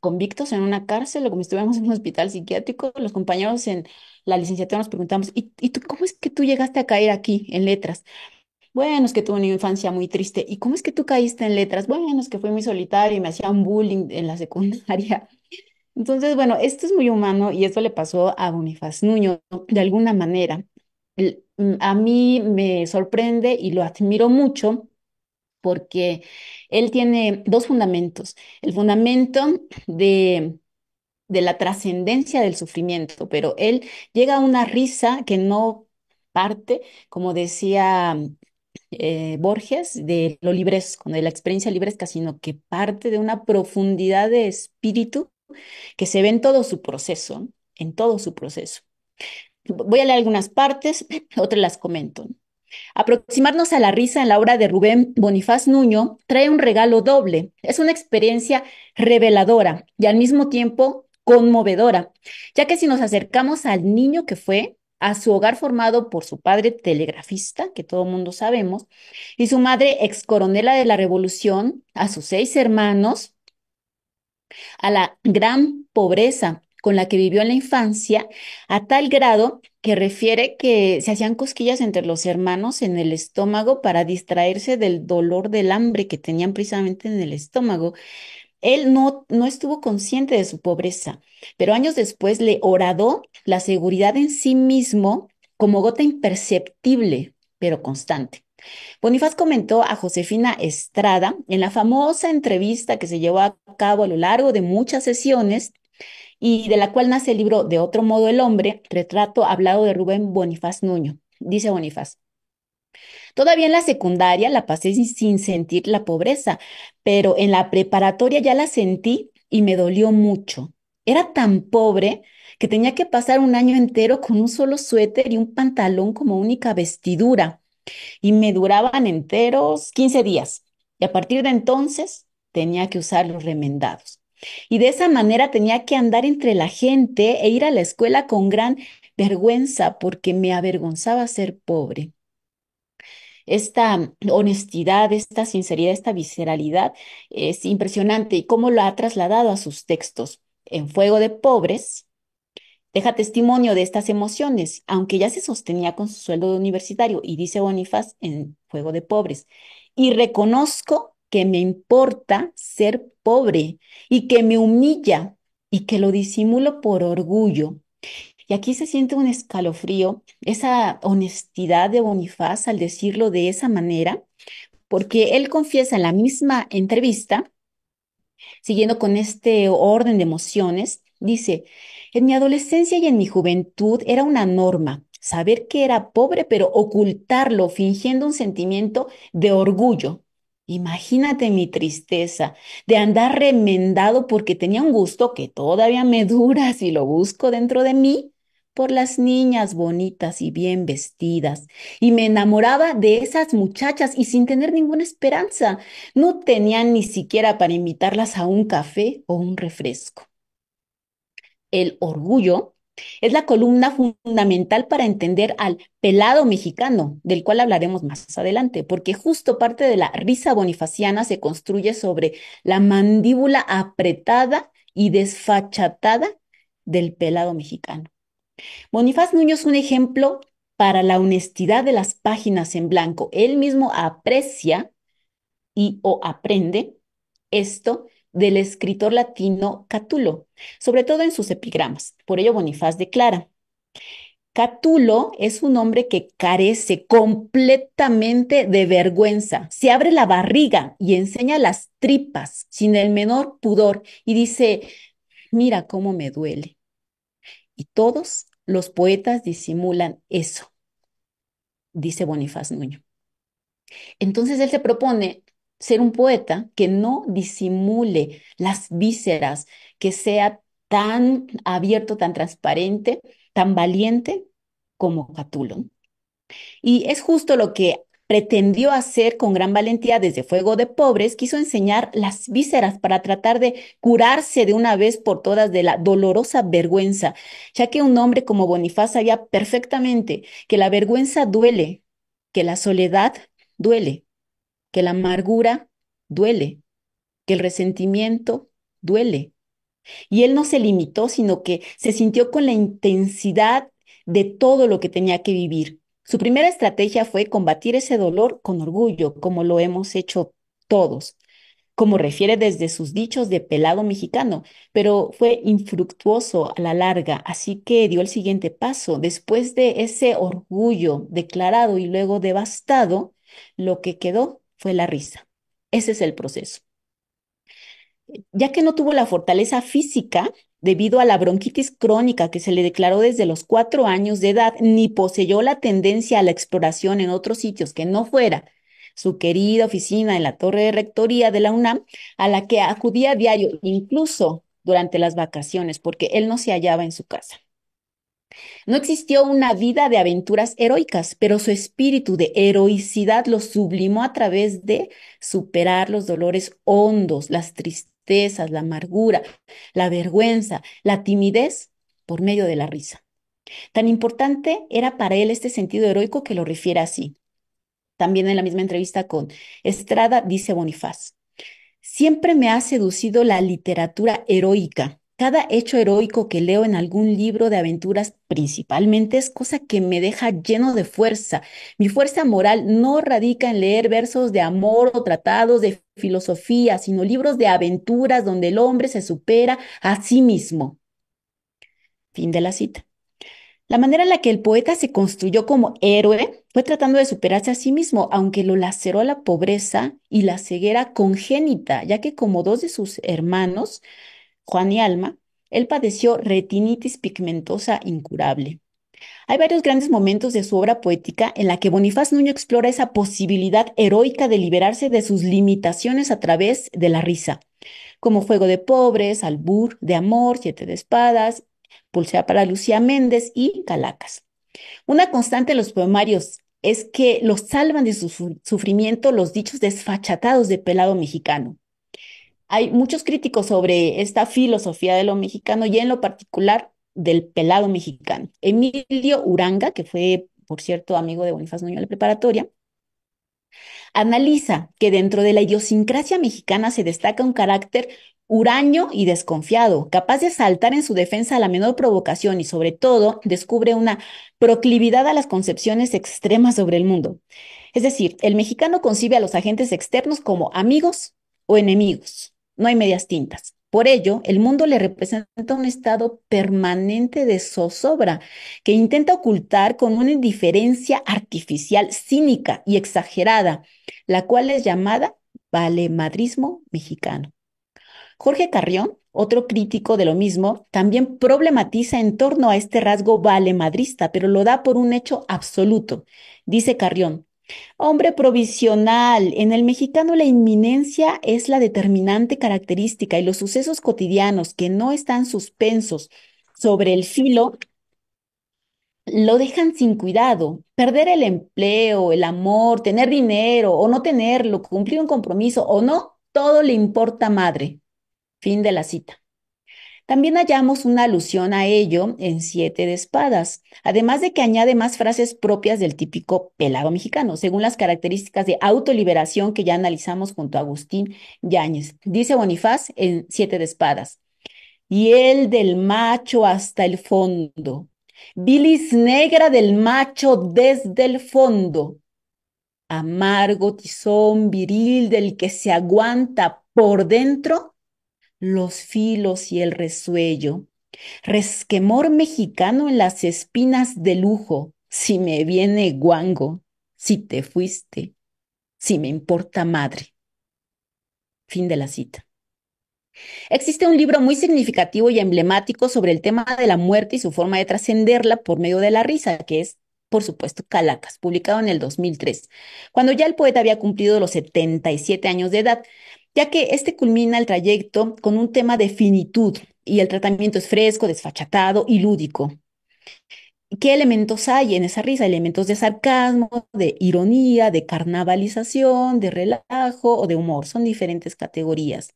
convictos en una cárcel o como en un hospital psiquiátrico. Los compañeros en la licenciatura nos preguntamos, ¿y, y tú cómo es que tú llegaste a caer aquí en letras? Bueno, es que tuve una infancia muy triste. ¿Y cómo es que tú caíste en letras? Bueno, es que fue muy solitario y me hacían bullying en la secundaria. (laughs) Entonces, bueno, esto es muy humano y esto le pasó a Bonifaz Nuño de alguna manera. Mm, a mí me sorprende y lo admiro mucho porque él tiene dos fundamentos. El fundamento de, la trascendencia del sufrimiento, pero él llega a una risa que no parte, como decía eh, Borges, de lo libresco, de la experiencia libresca, sino que parte de una profundidad de espíritu que se ve en todo su proceso, en todo su proceso. Voy a leer algunas partes, (clears throat) otras las comento. Aproximarnos a la risa en la obra de Rubén Bonifaz Nuño trae un regalo doble. Es una experiencia reveladora y al mismo tiempo conmovedora, ya que si nos acercamos al niño que fue, a su hogar formado por su padre telegrafista, que todo mundo sabemos, y su madre ex coronela de la Revolución, a sus seis hermanos, a la gran pobreza con la que vivió en la infancia, a tal grado que refiere que se hacían cosquillas entre los hermanos en el estómago para distraerse del dolor del hambre que tenían precisamente en el estómago. Él no, no estuvo consciente de su pobreza, pero años después le horadó la seguridad en sí mismo como gota imperceptible, pero constante. Bonifaz comentó a Josefina Estrada en la famosa entrevista que se llevó a cabo a lo largo de muchas sesiones y de la cual nace el libro De otro modo el hombre, retrato hablado de Rubén Bonifaz Nuño. Dice Bonifaz. Todavía en la secundaria la pasé sin sentir la pobreza, pero en la preparatoria ya la sentí y me dolió mucho. Era tan pobre que tenía que pasar un año entero con un solo suéter y un pantalón como única vestidura. Y me duraban enteros 15 días. Y a partir de entonces tenía que usar los remendados. Y de esa manera tenía que andar entre la gente e ir a la escuela con gran vergüenza porque me avergonzaba ser pobre. Esta honestidad, esta sinceridad, esta visceralidad es impresionante y cómo lo ha trasladado a sus textos. En Fuego de Pobres deja testimonio de estas emociones, aunque ya se sostenía con su sueldo universitario y dice Bonifaz en Fuego de Pobres. Y reconozco que me importa ser pobre y que me humilla y que lo disimulo por orgullo. Y aquí se siente un escalofrío, esa honestidad de Bonifaz al decirlo de esa manera, porque él confiesa en la misma entrevista, siguiendo con este orden de emociones, dice, en mi adolescencia y en mi juventud era una norma saber que era pobre, pero ocultarlo fingiendo un sentimiento de orgullo. Imagínate mi tristeza de andar remendado porque tenía un gusto que todavía me (laughs) dura si lo busco dentro de mí por las niñas bonitas y bien vestidas. Y me enamoraba de esas muchachas y sin tener ninguna esperanza. No tenían ni siquiera para invitarlas a un café o un refresco. El orgullo es la columna fundamental para entender al pelado mexicano, del cual hablaremos más adelante, porque justo parte de la risa bonifaciana se construye sobre la mandíbula apretada y desfachatada del pelado mexicano. Bonifaz Nuño es un ejemplo para la honestidad de las páginas en blanco. Él mismo aprecia y o aprende esto del escritor latino Catulo, sobre todo en sus epigramas. Por ello Bonifaz declara, Catulo es un hombre que carece completamente de vergüenza, se abre la barriga y enseña las tripas sin el menor pudor y dice, mira cómo me duele. Y todos los poetas disimulan eso, dice Bonifaz Nuño. Entonces él se propone ser un poeta que no disimule las vísceras, que sea tan abierto, tan transparente, tan valiente como Catulo. Y es justo lo que pretendió hacer con gran valentía desde Fuego de Pobres, quiso enseñar las vísceras para tratar de curarse de una vez por todas de la dolorosa vergüenza, ya que un hombre como Bonifaz sabía perfectamente que la vergüenza duele, que la soledad duele, que la amargura duele, que el resentimiento duele. Y él no se limitó, sino que se sintió con la intensidad de todo lo que tenía que vivir. Su primera estrategia fue combatir ese dolor con orgullo, como lo hemos hecho todos, como refiere desde sus dichos de pelado mexicano, pero fue infructuoso a la larga, así que dio el siguiente paso. Después de ese orgullo declarado y luego devastado, lo que quedó fue la risa. Ese es el proceso. Ya que no tuvo la fortaleza física debido a la bronquitis crónica que se le declaró desde los cuatro años de edad, ni poseyó la tendencia a la exploración en otros sitios que no fuera su querida oficina en la torre de rectoría de la UNAM, a la que acudía diario, incluso durante las vacaciones, porque él no se hallaba en su casa. No existió una vida de aventuras heroicas, pero su espíritu de heroicidad lo sublimó a través de superar los dolores hondos, las tristezas, la amargura, la vergüenza, la timidez, por medio de la risa. Tan importante era para él este sentido heroico que lo refiere así. También en la misma entrevista con Estrada dice Bonifaz, siempre me ha seducido la literatura heroica cada hecho heroico que leo en algún libro de aventuras principalmente es cosa que me deja lleno de fuerza. Mi fuerza moral no radica en leer versos de amor o tratados de filosofía, sino libros de aventuras donde el hombre se supera a sí mismo. Fin de la cita. La manera en la que el poeta se construyó como héroe fue tratando de superarse a sí mismo, aunque lo laceró la pobreza y la ceguera congénita, ya que como dos de sus hermanos, Juan y Alma, él padeció retinitis pigmentosa incurable. Hay varios grandes momentos de su obra poética en la que Bonifaz Nuño explora esa posibilidad heroica de liberarse de sus limitaciones a través de la risa, como Juego de Pobres, Albur, De Amor, Siete de Espadas, Pulsea para Lucía Méndez y Calacas. Una constante en los poemarios es que los salvan de su sufrimiento los dichos desfachatados de pelado mexicano. Hay muchos críticos sobre esta filosofía de lo mexicano y en lo particular del pelado mexicano. Emilio Uranga, que fue, por cierto, amigo de Bonifaz Nuño en la preparatoria, analiza que dentro de la idiosincrasia mexicana se destaca un carácter huraño y desconfiado, capaz de saltar en su defensa a la menor provocación y sobre todo descubre una proclividad a las concepciones extremas sobre el mundo. Es decir, el mexicano concibe a los agentes externos como amigos o enemigos. No hay medias tintas. Por ello, el mundo le representa un estado permanente de zozobra que intenta ocultar con una indiferencia artificial, cínica y exagerada, la cual es llamada valemadrismo mexicano. Jorge Carrión, otro crítico de lo mismo, también problematiza en torno a este rasgo valemadrista, pero lo da por un hecho absoluto. Dice Carrión, Hombre provisional. En el mexicano la inminencia es la determinante característica y los sucesos cotidianos que no están suspensos sobre el filo lo dejan sin cuidado. Perder el empleo, el amor, tener dinero o no tenerlo, cumplir un compromiso o no, todo le importa madre. Fin de la cita. También hallamos una alusión a ello en Siete de Espadas, además de que añade más frases propias del típico pelado mexicano, según las características de autoliberación que ya analizamos junto a Agustín Yáñez. Dice Bonifaz en Siete de Espadas, y el del macho hasta el fondo, bilis negra del macho desde el fondo, amargo tizón viril del que se aguanta por dentro los filos y el resuello, resquemor mexicano en las espinas de lujo, si me viene guango, si te fuiste, si me importa madre. Fin de la cita. Existe un libro muy significativo y emblemático sobre el tema de la muerte y su forma de trascenderla por medio de la risa, que es, por supuesto, Calacas, publicado en el 2003, cuando ya el poeta había cumplido los 77 años de edad ya que este culmina el trayecto con un tema de finitud y el tratamiento es fresco, desfachatado y lúdico. ¿Qué elementos hay en esa risa? Elementos de sarcasmo, de ironía, de carnavalización, de relajo o de humor. Son diferentes categorías.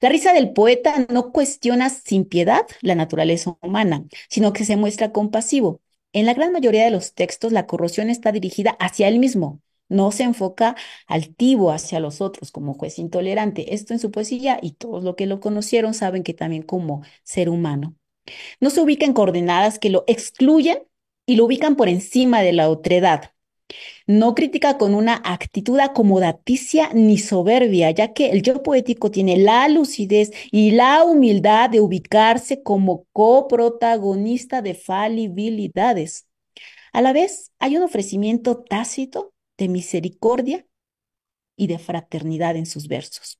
La risa del poeta no cuestiona sin piedad la naturaleza humana, sino que se muestra compasivo. En la gran mayoría de los textos, la corrosión está dirigida hacia él mismo, no se enfoca altivo hacia los otros como juez intolerante. Esto en su poesía y todos los que lo conocieron saben que también como ser humano. No se ubica en coordenadas que lo excluyen y lo ubican por encima de la otredad. No critica con una actitud acomodaticia ni soberbia, ya que el yo poético tiene la lucidez y la humildad de ubicarse como coprotagonista de falibilidades. A la vez, hay un ofrecimiento tácito de misericordia y de fraternidad en sus versos.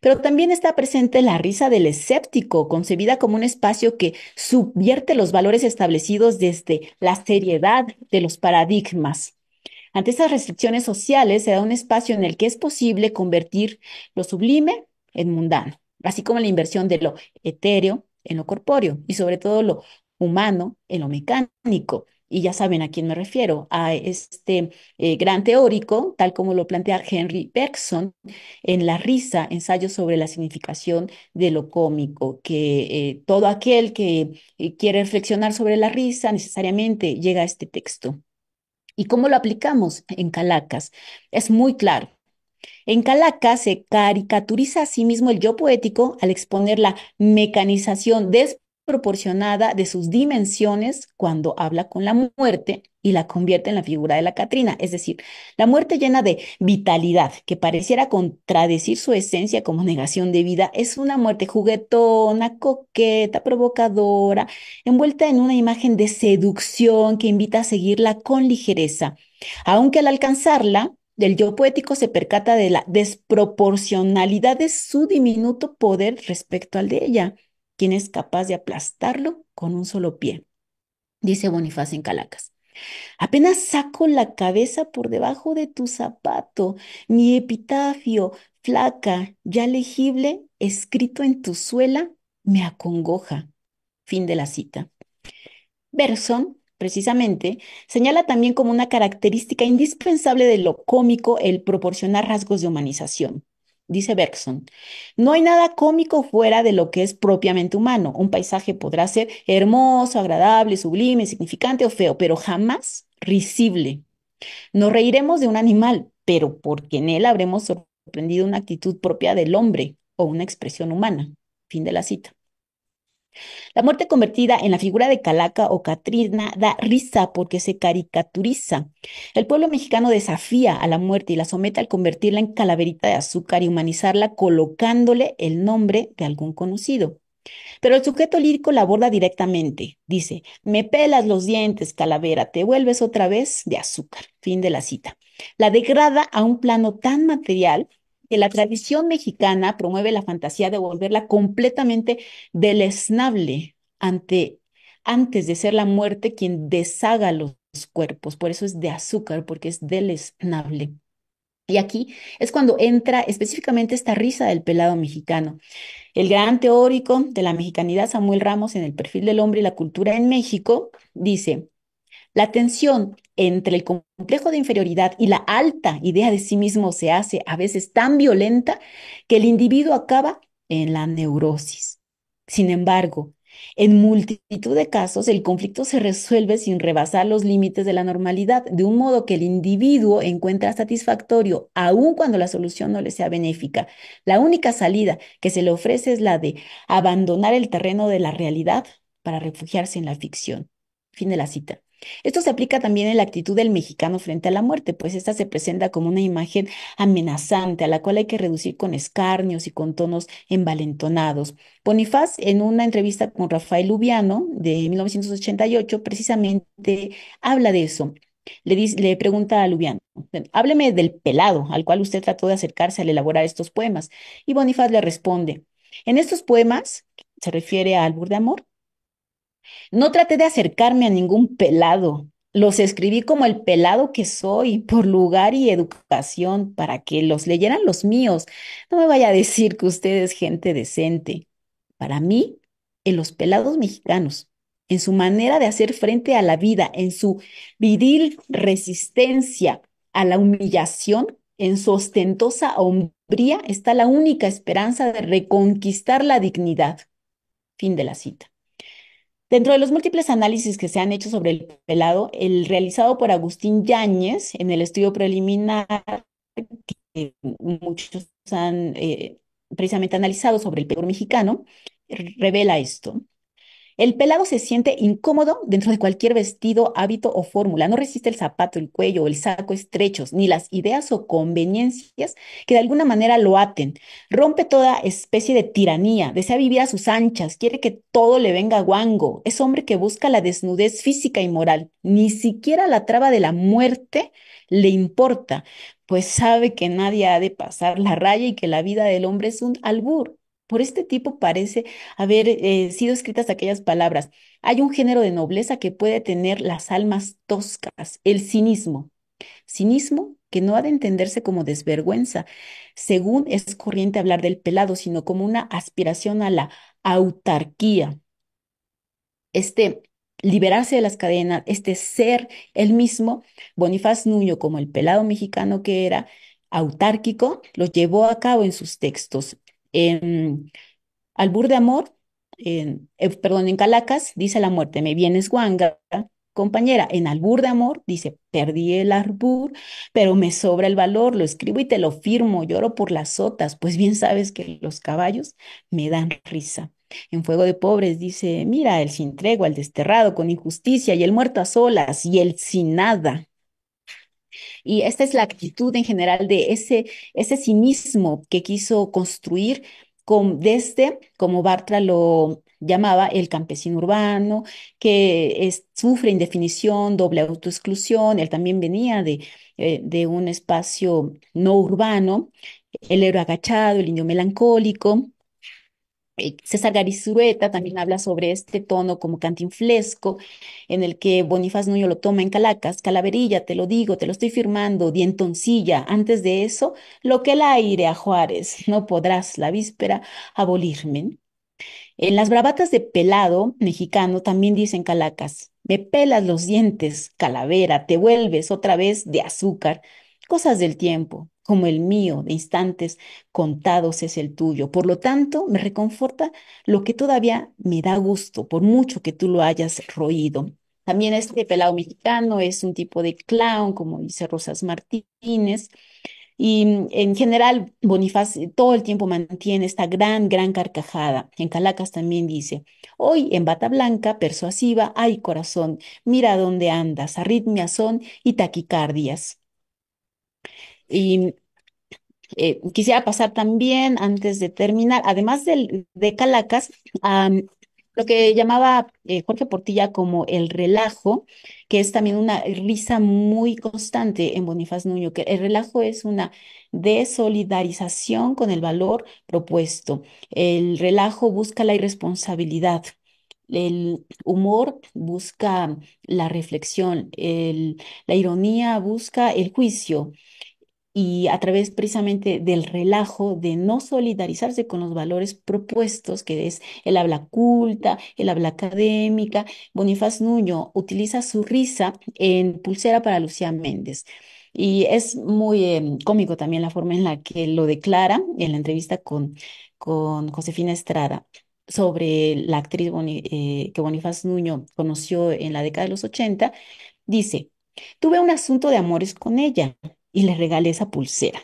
Pero también está presente la risa del escéptico, concebida como un espacio que subvierte los valores establecidos desde la seriedad de los paradigmas. Ante esas restricciones sociales se da un espacio en el que es posible convertir lo sublime en mundano, así como la inversión de lo etéreo en lo corpóreo y sobre todo lo humano en lo mecánico y ya saben a quién me refiero, a este eh, gran teórico, tal como lo plantea Henry Bergson en La risa, ensayo sobre la significación de lo cómico, que eh, todo aquel que eh, quiere reflexionar sobre la risa necesariamente llega a este texto. ¿Y cómo lo aplicamos en Calacas? Es muy claro. En Calacas se caricaturiza a sí mismo el yo poético al exponer la mecanización de proporcionada de sus dimensiones cuando habla con la muerte y la convierte en la figura de la Catrina. Es decir, la muerte llena de vitalidad, que pareciera contradecir su esencia como negación de vida, es una muerte juguetona, coqueta, provocadora, envuelta en una imagen de seducción que invita a seguirla con ligereza. Aunque al alcanzarla, el yo poético se percata de la desproporcionalidad de su diminuto poder respecto al de ella quien es capaz de aplastarlo con un solo pie, dice Bonifacio en Calacas. Apenas saco la cabeza por debajo de tu zapato, mi epitafio, flaca, ya legible, escrito en tu suela, me acongoja. Fin de la cita. Berson, precisamente, señala también como una característica indispensable de lo cómico el proporcionar rasgos de humanización. Dice Bergson, no hay nada cómico fuera de lo que es propiamente humano. Un paisaje podrá ser hermoso, agradable, sublime, significante o feo, pero jamás risible. Nos reiremos de un animal, pero porque en él habremos sorprendido una actitud propia del hombre o una expresión humana. Fin de la cita. La muerte convertida en la figura de Calaca o Catrina da risa porque se caricaturiza. El pueblo mexicano desafía a la muerte y la somete al convertirla en calaverita de azúcar y humanizarla colocándole el nombre de algún conocido. Pero el sujeto lírico la aborda directamente. Dice, me pelas los dientes, calavera, te vuelves otra vez de azúcar. Fin de la cita. La degrada a un plano tan material que la tradición mexicana promueve la fantasía de volverla completamente deleznable ante, antes de ser la muerte quien deshaga los cuerpos. Por eso es de azúcar, porque es deleznable. Y aquí es cuando entra específicamente esta risa del pelado mexicano. El gran teórico de la mexicanidad Samuel Ramos en el perfil del hombre y la cultura en México dice, la tensión entre el complejo de inferioridad y la alta idea de sí mismo se hace a veces tan violenta que el individuo acaba en la neurosis. Sin embargo, en multitud de casos, el conflicto se resuelve sin rebasar los límites de la normalidad, de un modo que el individuo encuentra satisfactorio, aun cuando la solución no le sea benéfica. La única salida que se le ofrece es la de abandonar el terreno de la realidad para refugiarse en la ficción. Fin de la cita. Esto se aplica también en la actitud del mexicano frente a la muerte, pues esta se presenta como una imagen amenazante a la cual hay que reducir con escarnios y con tonos envalentonados. Bonifaz, en una entrevista con Rafael Lubiano de 1988, precisamente habla de eso. Le, pregunta a Lubiano, hábleme del pelado al cual usted trató de acercarse al elaborar estos poemas. Y Bonifaz le responde, en estos poemas, se refiere al Albur de Amor, no traté de acercarme a ningún pelado. Los escribí como el pelado que soy, por lugar y educación, para que los leyeran los míos. No me vaya a decir que usted es gente decente. Para mí, en los pelados mexicanos, en su manera de hacer frente a la vida, en su vidil resistencia a la humillación, en su ostentosa hombría, está la única esperanza de reconquistar la dignidad. Fin de la cita. Dentro de los múltiples análisis que se han hecho sobre el pelado, el realizado por Agustín Yáñez en el estudio preliminar, que muchos han eh, precisamente analizado sobre el pelado mexicano, revela esto. El pelado se siente incómodo dentro de cualquier vestido, hábito o fórmula. No resiste el zapato, el cuello o el saco estrechos, ni las ideas o conveniencias que de alguna manera lo aten. Rompe toda especie de tiranía, desea vivir a sus anchas, quiere que todo le venga guango. Es hombre que busca la desnudez física y moral. Ni siquiera la traba de la muerte le importa, pues sabe que nadie ha de pasar la raya y que la vida del hombre es un albur. Por este tipo parece haber eh, sido escritas aquellas palabras. Hay un género de nobleza que puede tener las almas toscas, el cinismo. Cinismo que no ha de entenderse como desvergüenza, según es corriente hablar del pelado, sino como una aspiración a la autarquía. Este liberarse de las cadenas, este ser el mismo, Bonifaz Nuño, como el pelado mexicano que era, autárquico, lo llevó a cabo en sus textos en Albur de Amor, en, eh, perdón, en Calacas, dice la muerte, me vienes guanga, compañera. En Albur de Amor, dice, perdí el albur, pero me sobra el valor, lo escribo y te lo firmo, lloro por las sotas, pues bien sabes que los caballos me dan risa. En Fuego de Pobres dice, mira, el sin tregua, el desterrado con injusticia y el muerto a solas y el sin nada. Y esta es la actitud en general de ese, ese cinismo que quiso construir con, desde, como Bartra lo llamaba, el campesino urbano, que sufre indefinición, doble autoexclusión, él también venía de, eh, de un espacio no urbano, el héroe agachado, el indio melancólico, eh, César Garizueta también habla sobre este tono como cantinflesco, en el que Bonifaz Nuño lo toma en Calacas, Calaverilla, te lo digo, te lo estoy firmando, dientoncilla. Antes de eso, lo que el aire a Juárez, no podrás la víspera abolirme. En las bravatas de pelado mexicano también dicen Calacas, me pelas los dientes, calavera, te vuelves otra vez de azúcar, cosas del tiempo, como el mío, de instantes contados es el tuyo. Por lo tanto, me reconforta lo que todavía me da gusto, por mucho que tú lo hayas roído. También este pelado mexicano es un tipo de clown, como dice Rosas Martínez. Y mm, en general, Bonifaz todo el tiempo mantiene esta gran, gran carcajada. En Calacas también dice, hoy en bata blanca, persuasiva, hay corazón, mira dónde andas, arritmias son y taquicardias. Y eh, quisiera pasar también, antes de terminar, además de Calacas, lo que llamaba eh, Jorge Portilla como el relajo, que es también una risa muy constante en Bonifaz Nuño, que el relajo es una desolidarización con el valor propuesto. El relajo busca la irresponsabilidad. El humor busca la reflexión, el, la ironía busca el juicio, y a través precisamente del relajo de no solidarizarse con los valores propuestos, que es el habla culta, el habla académica, Bonifaz Nuño utiliza su risa en Pulsera para Lucía Méndez. Y es muy em, cómico también la forma en la que lo declara en la entrevista con, con Josefina Estrada sobre la actriz eh, que Bonifaz Nuño conoció en la década de los 80. Dice, tuve un asunto de amores con ella, y le regalé esa pulsera,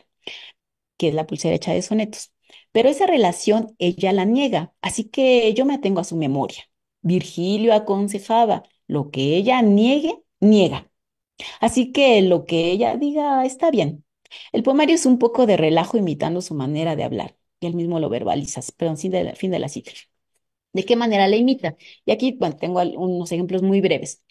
que es la pulsera hecha de sonetos. Pero esa relación ella la niega, así que yo me atengo a su memoria. Virgilio aconsejaba, lo que ella niegue, niega. Así que lo que ella diga está bien. El poemario es un poco de relajo imitando su manera de hablar, y él mismo lo verbaliza, pero fin de fin de la cita. ¿De qué manera la imita? Y aquí bueno, tengo unos ejemplos muy breves.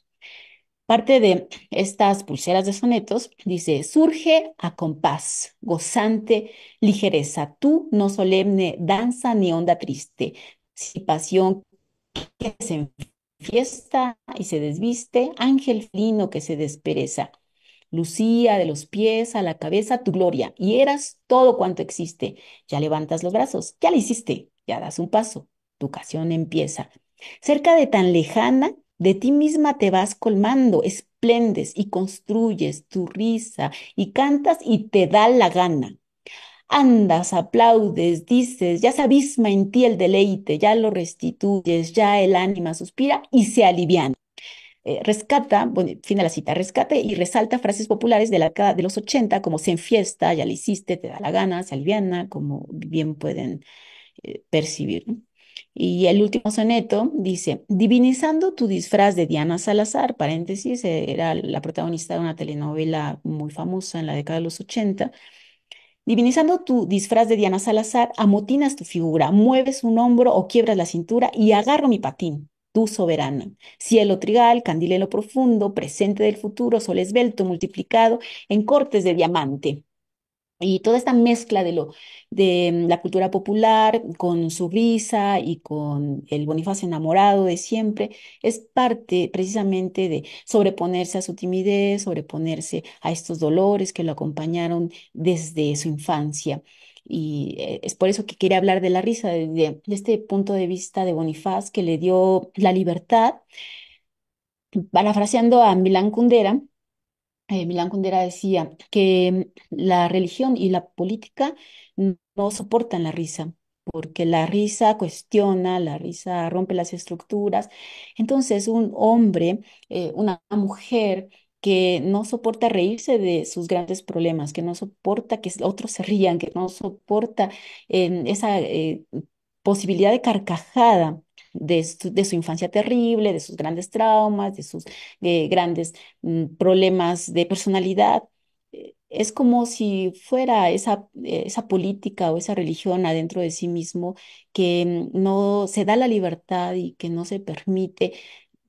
Parte de estas pulseras de sonetos dice, surge a compás, gozante ligereza, tú no solemne danza ni onda triste, si pasión que se fiesta y se desviste, ángel fino que se despereza. Lucía de los pies a la cabeza tu gloria, y eras todo cuanto existe. Ya levantas los brazos, ya le hiciste, ya das un paso, tu ocasión empieza. Cerca de tan lejana de ti misma te vas colmando, esplendes y construyes tu risa y cantas y te da la gana. Andas, aplaudes, dices, ya se abisma en ti el deleite, ya lo restituyes, ya el ánima suspira y se aliviana. Eh, rescata, bueno, fin de la cita, rescate y resalta frases populares de la de los 80 como se enfiesta, ya lo hiciste, te da la gana, se aliviana, como bien pueden eh, percibir. Y el último soneto dice, divinizando tu disfraz de Diana Salazar, paréntesis, era la protagonista de una telenovela muy famosa en la década de los 80, Divinizando tu disfraz de Diana Salazar, amotinas tu figura, mueves un hombro o quiebras la cintura y agarro mi patín, tu soberana. Cielo trigal, candilelo profundo, presente del futuro, sol esbelto multiplicado en cortes de diamante. Y toda esta mezcla de, lo, de mm, la cultura popular con su risa y con el Bonifaz enamorado de siempre es parte precisamente de sobreponerse a su timidez, sobreponerse a estos dolores que lo acompañaron desde su infancia. Y eh, es por eso que quería hablar de la risa, desde este punto de vista de Bonifaz que le dio la libertad. Parafraseando a Milán Kundera, eh, Milán Kundera decía que mm, la religión y la política no soportan la risa, porque la risa cuestiona, la risa rompe las estructuras. Entonces, un hombre, eh, una mujer que no soporta reírse de sus grandes problemas, que no soporta que otros se rían, que no soporta em, esa eh, posibilidad de carcajada de su, infancia terrible, de sus grandes traumas, de sus grandes mm, problemas de personalidad. Eh, es como si fuera esa, eh, esa política o esa religión adentro de sí mismo que mm, no se da la libertad y que no se permite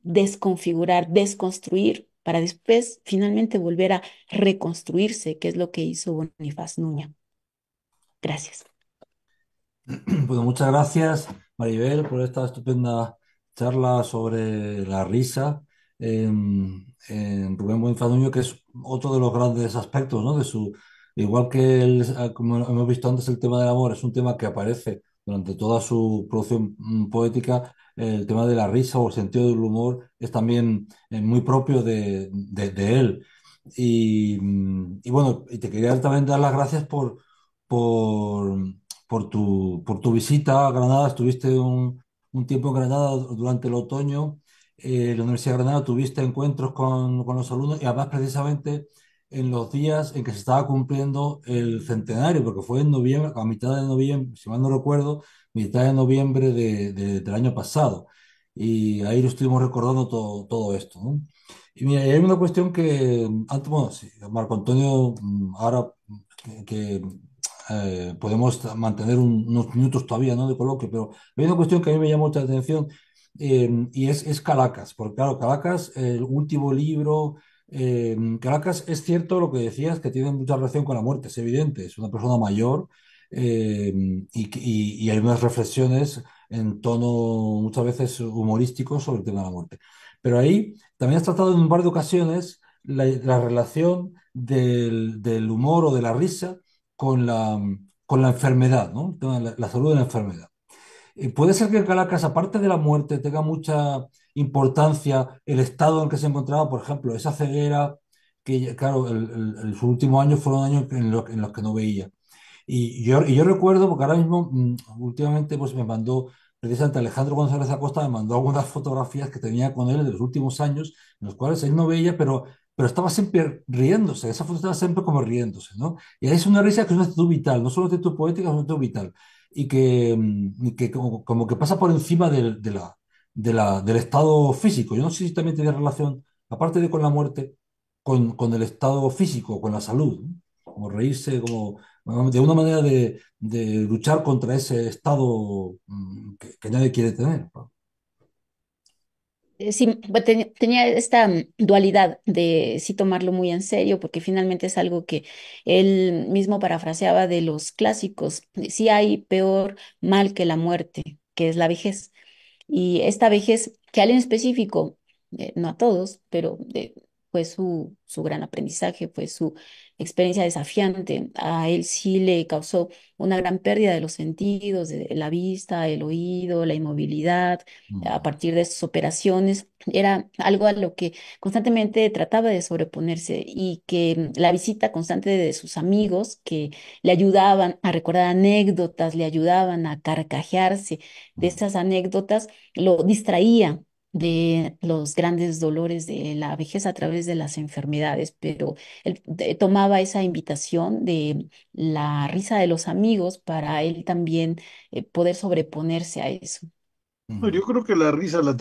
desconfigurar, desconstruir para después finalmente volver a reconstruirse, que es lo que hizo Bonifaz Nuña. Gracias. Bueno, (clears throat) pues muchas gracias. Maribel, por esta estupenda charla sobre la risa en, Rubén Buenfaduño, que es otro de los grandes aspectos, ¿no? De su, igual que, ah, como hemos visto antes, el tema del amor es un tema que aparece durante toda su producción mm, poética, el tema de la risa o el sentido del humor es también eh, muy propio de, de, él. Mm, y, bueno, y te quería también dar las gracias por, por por tu, por tu visita a Granada. Estuviste un, un tiempo en Granada durante el otoño. Eh, la Universidad de Granada tuviste encuentros con, con, los alumnos y además precisamente en los días en que se estaba cumpliendo el centenario, porque fue en noviembre, a mitad de noviembre, si mal no recuerdo, mitad de noviembre de, del año pasado. Y ahí lo estuvimos recordando todo, todo esto. Y mira, hay una cuestión que, bueno, Marco Antonio, mm, ahora que eh, podemos mantener unos minutos todavía ¿no? de coloquio, pero hay una cuestión que a mí me llama mucha atención em, y es, es, porque claro, Caracas el último libro, em, Caracas, es cierto lo que decías, que tiene mucha relación con la muerte, es evidente, es una persona mayor em, y, hay unas reflexiones en tono muchas veces humorístico sobre el tema de la muerte. Pero ahí también has tratado en un par de ocasiones la, relación del, del humor o de la risa con la, con la enfermedad, ¿no? La, la salud de la enfermedad. Eh, puede ser que en Caracas, aparte de la muerte, tenga mucha importancia el estado en que se encontraba, por ejemplo, esa ceguera, que claro, el, el, el, sus últimos años fueron años en los, que no veía. Y yo, recuerdo, porque ahora mismo, mm, últimamente, pues me mandó, precisamente Alejandro González Acosta me mandó algunas fotografías que tenía con él de los últimos años, en los cuales él no veía, pero pero estaba siempre riéndose, esa foto estaba siempre como riéndose, ¿no? Y es una risa que es una actitud vital, no solo una actitud poética, es una actitud vital, y que, mm, que como, que pasa por encima de, la, del estado físico. Yo no sé si también tiene relación, aparte de con la muerte, con, con el estado físico, con la salud, como reírse, como de una manera de, luchar contra ese estado mm, que, que nadie quiere tener. ¿no? Eh, sí, tenía esta mm, dualidad de sí tomarlo muy en serio, porque finalmente es algo que él mismo parafraseaba de los clásicos. Sí hay peor mal que la muerte, que es la vejez. Y esta vejez, que alguien específico, eh, no a todos, pero de, fue su, su gran aprendizaje, fue su experiencia desafiante. A él sí le causó una gran pérdida de los sentidos, de la vista, el oído, la inmovilidad, a partir de sus operaciones. Era algo a lo que constantemente trataba de sobreponerse y que la visita constante de sus amigos que le ayudaban a recordar anécdotas, le ayudaban a carcajearse de esas anécdotas, lo distraía de los grandes dolores de la vejez a través de las enfermedades, pero él eh, tomaba esa invitación de la risa de los amigos para él también eh, poder sobreponerse a eso. Yo creo que la risa la,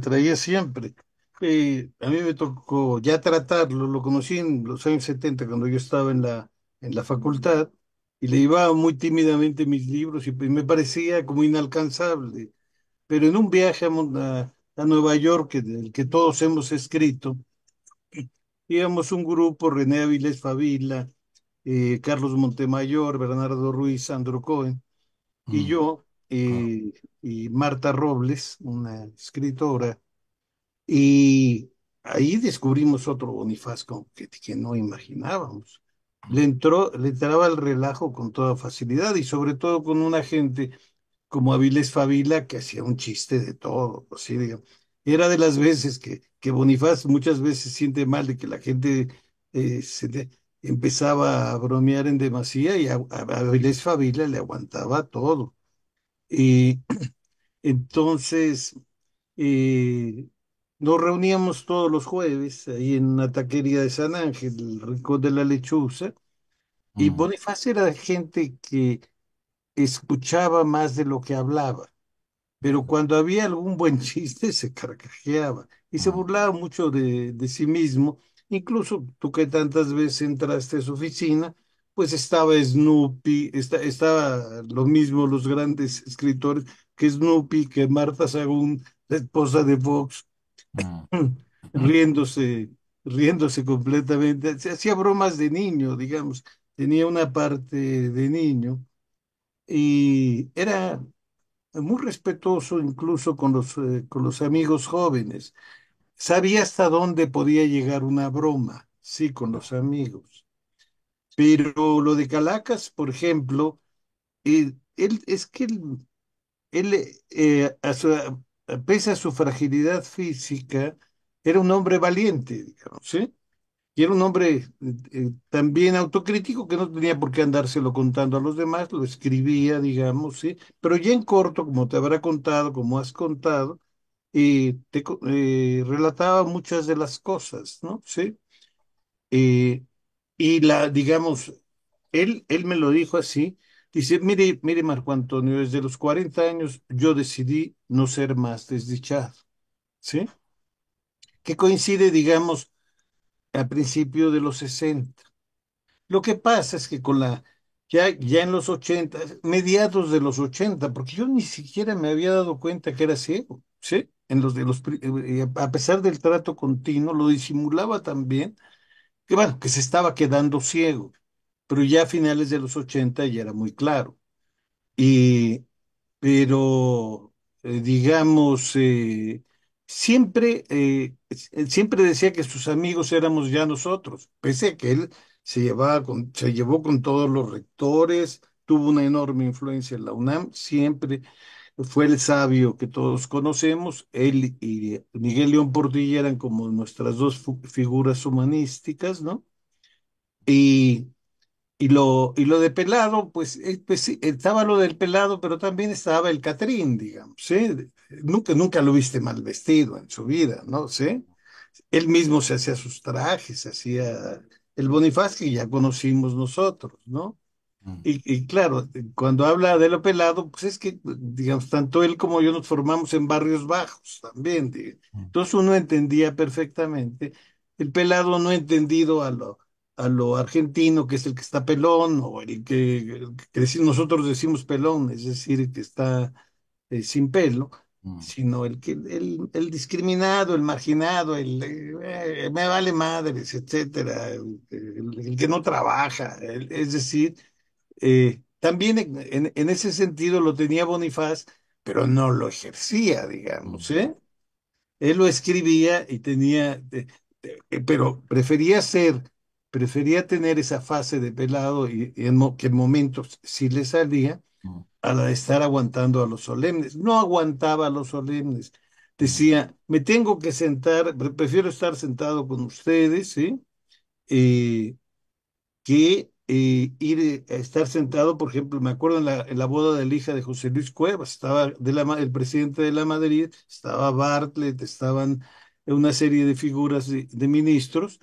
traía siempre. Eh, a mí me tocó ya tratarlo, lo conocí en los años 70 cuando yo estaba en la, en la facultad y le iba muy tímidamente mis libros y pues, me parecía como inalcanzable. Pero en un viaje a, a Nueva York, del que todos hemos escrito, íbamos un grupo, René Avilés Favila, eh, Carlos Montemayor, Bernardo Ruiz, Sandro Cohen, y mm. yo, eh, y Marta Robles, una escritora, y ahí descubrimos otro Bonifazco que, que no imaginábamos. Mm. Le entró, le entraba el relajo con toda facilidad y sobre todo con una gente como Avilés Favila, que hacía un chiste de todo, pues ¿sí? Era de las veces que, que Bonifaz muchas veces siente mal de que la gente eh, se empezaba a bromear en demasía y a, Fabila Avilés le aguantaba todo. Y (clears throat) entonces eh, nos reuníamos todos los jueves ahí en una taquería de San Ángel, el rincón de la lechuza, y Bonifaz era gente que escuchaba más de lo que hablaba, pero cuando había algún buen (laughs) chiste se carcajeaba y se ah. burlaba mucho de, sí mismo. Incluso tú que tantas veces entraste a su oficina, pues estaba Snoopy, está, estaba lo mismo los grandes escritores que Snoopy, que Martha Sagún, la esposa de Fox, ah. (clears throat) riéndose, riéndose completamente. Se hacía bromas de niño, digamos, tenía una parte de niño y era muy respetuoso incluso con los, eh, con los amigos jóvenes. Sabía hasta dónde podía llegar una broma, sí, con los amigos. Pero lo de Calacas, por ejemplo, eh, él, es que él, eh, a pesar pese a su fragilidad física, era un hombre valiente, digamos, ¿sí? Y era un hombre eh, también autocrítico que no tenía por qué andárselo contando a los demás, lo escribía, digamos, ¿sí? Pero ya en corto, como te habrá contado, como has contado, eh, te, eh, relataba muchas de las cosas, ¿no? Sí. Eh, y la, digamos, él, él me lo dijo así, dice, mire, mire Marco Antonio, desde los 40 años yo decidí no ser más desdichado, ¿sí? Que coincide, digamos, a principios de los 60. Lo que pasa es que con la, ya, ya en los 80, mediados de los 80, porque yo ni siquiera me había dado cuenta que era ciego, ¿sí? En los de los, eh, eh, a pesar del trato continuo, lo disimulaba también, que bueno, que se estaba quedando ciego, pero ya a finales de los 80 ya era muy claro. Y, pero, eh, digamos, siempre él siempre decía que sus amigos éramos ya nosotros, pese a que él se, llevaba con, se llevó con todos los rectores, tuvo una enorme influencia en la UNAM, siempre fue el sabio que todos conocemos, él y eh, Miguel León Portilla eran como nuestras dos figuras humanísticas, ¿no? Y y lo, y lo de pelado, pues, eh, pues sí, estaba lo del pelado, pero también estaba el Catrín, digamos, ¿sí? Nunca, nunca lo viste mal vestido en su vida, ¿no? ¿Sí? Él mismo se hacía sus trajes, se hacía el Bonifaz que ya conocimos nosotros, ¿no? Mm. Y, claro, cuando habla de lo pelado, pues es que, digamos, tanto él como yo nos formamos en barrios bajos también, mm. Entonces uno entendía perfectamente, el pelado no entendido a lo a lo argentino, que es el que está pelón, o el que, decir, nosotros decimos pelón, es decir, el que está eh, sin pelo, mm. sino el que el, discriminado, el marginado, el eh, eh, me vale madres, etcétera, el, que no trabaja, es decir, también en, en, ese sentido lo tenía Bonifaz, pero no lo ejercía, digamos, mm. ¿eh? Él lo escribía y tenía, pero prefería ser prefería tener esa fase de pelado y, en que momentos si le salía mm. a la de estar aguantando a los solemnes. No aguantaba a los solemnes. Decía, me tengo que sentar, prefiero estar sentado con ustedes, ¿sí? Eh, que eh, ir eh, a estar sentado, por ejemplo, me acuerdo en la, en la boda de la hija de José Luis Cuevas, estaba de la, el presidente de la Madrid, estaba Bartlett, estaban una serie de figuras de ministros,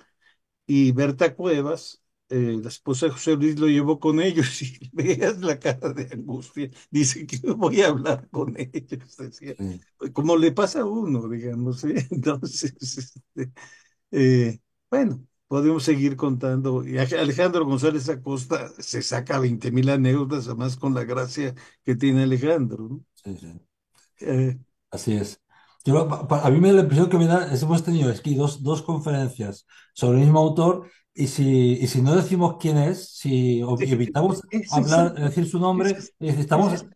y Berta Cuevas, eh, la esposa de José Luis, lo llevó con ellos (laughs) y veas la cara de angustia. Dice que no voy a hablar con ellos, Como le pasa a uno, digamos. ¿eh? (laughs) Entonces, este, eh, bueno, podemos seguir contando. Y Alejandro González Acosta se saca 20 mil anécdotas, además con la gracia que tiene Alejandro. Así es a mí me da la impresión que me da, es- hemos tenido dos, conferencias sobre el mismo autor y si, no decimos quién es, si evitamos decir su nombre,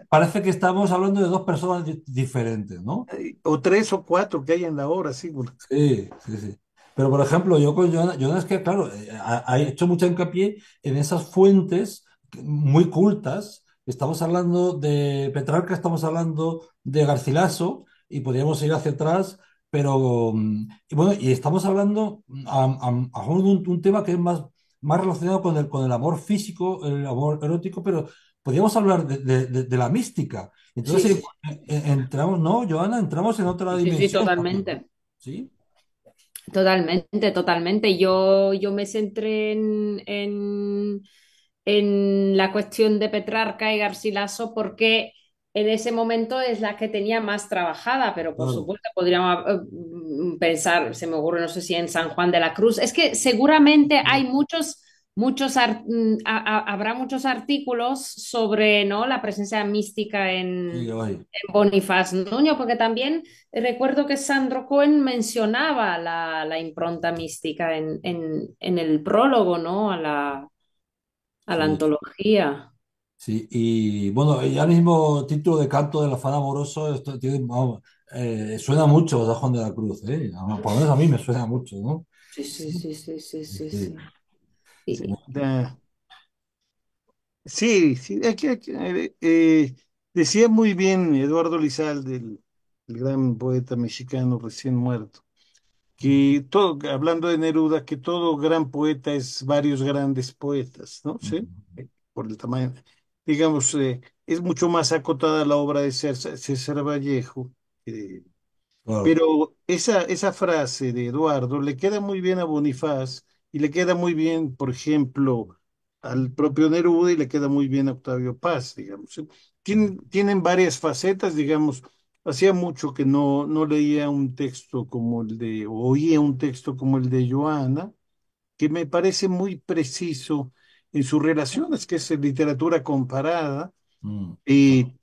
parece que estamos hablando de dos personas diferentes, ¿no? o tres o cuatro que hay en la obra, sí. Sí, sí, Pero por ejemplo, yo con Jonas, Jonas que claro, eh, ha, hecho mucho hincapié en esas fuentes muy cultas. Estamos hablando de Petrarca, estamos hablando de Garcilaso, y podríamos ir hacia atrás, pero mm, bueno, y estamos hablando mm, a, un, tema que es más, más relacionado con el, con el amor físico, el amor erótico, pero podríamos hablar de, de, la mística. Entonces entramos, ¿no, Joana? Entramos en otra dimensión. Sí, totalmente. Sí. Totalmente, totalmente. Yo, yo me centré en, en, en la cuestión de Petrarca y Garcilaso porque en ese momento es la que tenía más trabajada, pero por supuesto podríamos eh, pensar, se me ocurre, no sé si en San Juan de la Cruz, es que seguramente hay muchos, muchos, mm, habrá muchos artículos sobre ¿no? la presencia mística en, Bonifaz Nuño, porque también recuerdo que Sandro Cohen mencionaba la, impronta mística en, el prólogo, ¿no? A la, antología. Sí, y bueno, ya el mismo título de Canto del Afán Amoroso eh, suena mucho Juan de la Cruz, eh, Por lo menos a mí me suena mucho, ¿no? Sí, sí, sí, sí, sí, sí, sí. Sí, decía muy bien Eduardo Lizalde, el, gran poeta mexicano recién muerto, que todo, hablando de Neruda, que todo gran poeta es varios grandes poetas, ¿no? Sí, por el tamaño digamos, eh, es mucho más acotada la obra de César, Vallejo, pero esa, esa frase de Eduardo le queda muy bien a Bonifaz y le queda muy bien, por ejemplo, al propio Neruda y le queda muy bien a Octavio Paz, digamos. tienen varias facetas, digamos. Hacía mucho que no, no leía un texto como el de, oía un texto como el de Joana, que me parece muy preciso en sus relaciones, que es literatura comparada, mm. y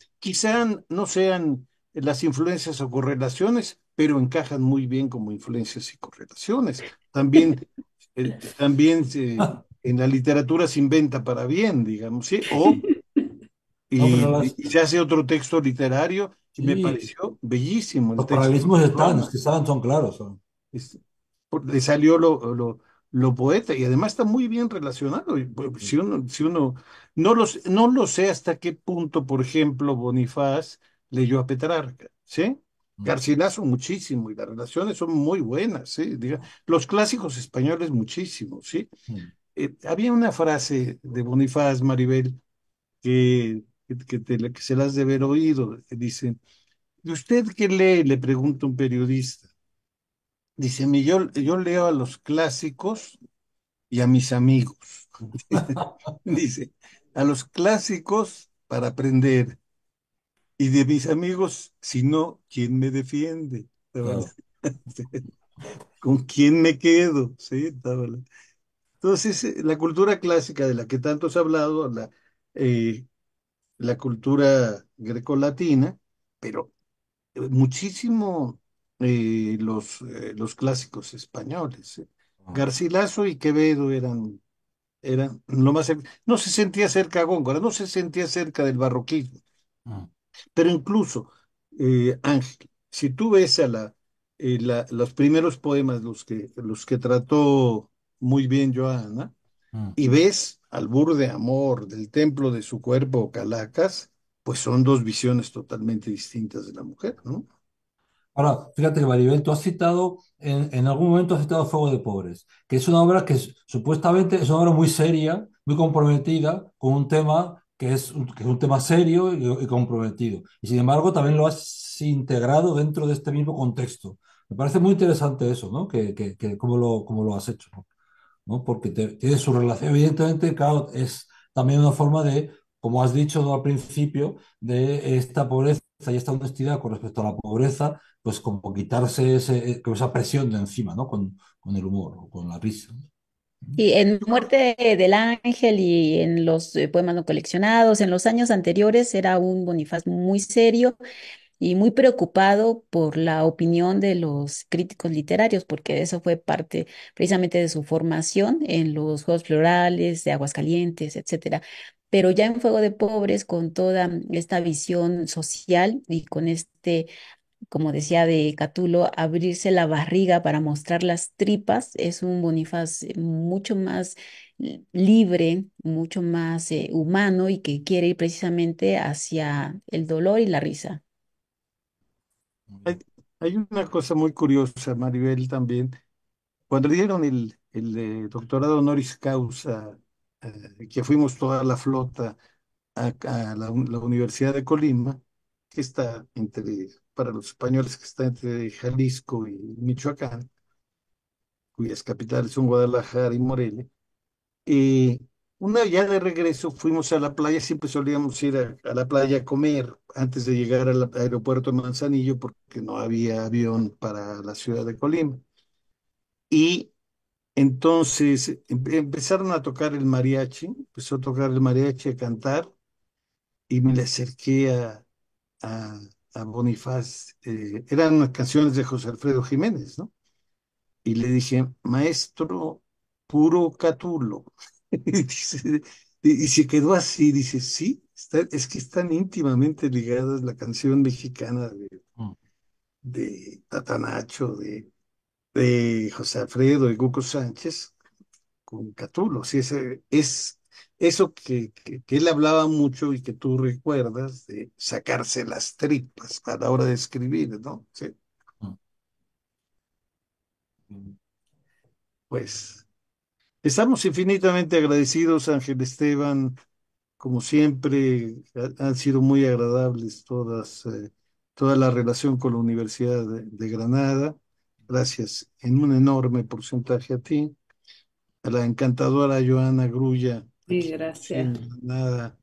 no sean las influencias o correlaciones, pero encajan muy bien como influencias y correlaciones. También, (laughs) eh, también en la literatura se inventa para bien, digamos, ¿sí? O (laughs) y, se hace otro texto literario y me pareció bellísimo. Los paralelismos están, que están, son claros. le salió lo, lo lo poeta, y además está muy bien relacionado. Pues, si uno, si uno no, no lo sé hasta qué punto, por ejemplo, Bonifaz leyó a Petrarca, ¿sí? Garcilaso muchísimo, y las relaciones son muy buenas, ¿sí? los clásicos españoles muchísimo, ¿sí? Mm. Eh, había una frase de Bonifaz Maribel que, que se las de haber oído, dice, ¿y usted qué lee? Le pregunta un periodista. Dice, mi, yo, leo a los clásicos y a mis amigos. (laughs) Dice, a los clásicos para aprender y de mis amigos, si no, ¿quién me defiende? (laughs) ¿Con quién me quedo? Entonces, eh, la cultura clásica de la que tanto se ha hablado, la, eh, la cultura grecolatina, pero eh, muchísimo eh, los, eh, los clásicos españoles. Eh. Ah. Garcilaso y Quevedo eran, eran lo más... No se sentía cerca a Góngora, no se sentía cerca del barroquismo. Ah. Pero incluso, Ángel, si tú ves a la, la, los primeros poemas, los que, los que trató muy bien Joana, ah. y ves al bur de amor del templo de su cuerpo, Calacas, pues son dos visiones totalmente distintas de la mujer, ¿no? Ahora, fíjate que Maribel, tú has citado, en, algún momento has citado Fuego de Pobres, que es una obra que supuestamente es una obra muy seria, muy comprometida con un tema que es, un tema serio y, comprometido. Y sin embargo, también lo has integrado dentro de este mismo contexto. Me parece muy interesante eso, ¿no? Que, cómo, lo, has hecho, ¿no? Porque tiene su relación, evidentemente, claro, es también una forma de, como has dicho al principio, de esta pobreza y esta honestidad con respecto a la pobreza, pues como quitarse ese, eh, esa presión de encima, ¿no? Con, con el humor o con la risa. Y en Muerte del Ángel y en los eh, poemas no coleccionados, en los años anteriores era un Bonifaz muy serio y muy preocupado por la opinión de los críticos literarios, porque eso fue parte precisamente de su formación en los Juegos Florales de Aguascalientes, etcétera pero ya en Fuego de Pobres, con toda esta visión social y con este, como decía de Catulo, abrirse la barriga para mostrar las tripas, es un Bonifaz eh, mucho más eh, libre, mucho más eh, humano y que quiere ir precisamente hacia el dolor y la risa. Hay, una cosa muy curiosa, Maribel, también. Cuando dieron el, doctorado honoris causa eh, que fuimos toda la flota a, la, Universidad de Colima, que está entre, para los españoles, que está entre Jalisco y Michoacán, cuyas capitales son Guadalajara y Morelia. y una ya de regreso fuimos a la playa, siempre solíamos ir a, a la playa a comer antes de llegar al aeropuerto de Manzanillo porque no había avión para la ciudad de Colima. Y entonces empezaron a tocar el mariachi, empezó a tocar el mariachi, a cantar, y me le acerqué a, a, Bonifaz. Eh, eran unas canciones de José Alfredo Jiménez, ¿no? Y le dije, maestro puro Catulo. (laughs) Y, se quedó así, dice, sí, es que están íntimamente ligadas la canción mexicana de, mm. de Tatanacho, de, de José Alfredo y Guco Sánchez con Catulo. Sí, es, es eso que, él hablaba mucho y que tú recuerdas, de sacarse las tripas a la hora de escribir, ¿no? Mm. Pues estamos infinitamente agradecidos, Ángel Esteban. Como siempre, han sido muy agradables todas, eh, toda la relación con la Universidad de Granada gracias en un enorme porcentaje a ti, a la encantadora Joana Grulla. Sí, gracias. Nada,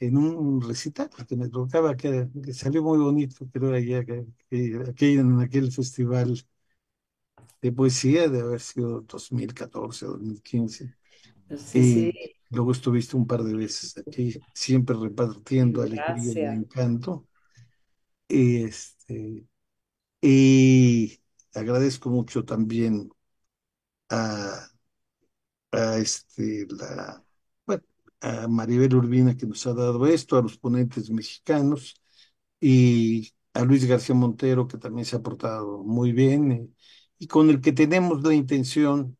en un recital que me tocaba, que, salió muy bonito, creo, allá, que, en aquel festival de poesía de haber sido 2014, 2015. Pues sí, y Luego estuviste un par de veces aquí, siempre repartiendo alegría y encanto. Y este, y agradezco mucho también a, este, la, a Maribel Urbina que nos ha dado esto, a los ponentes mexicanos y a Luis García Montero que también se ha portado muy bien y, con el que tenemos la intención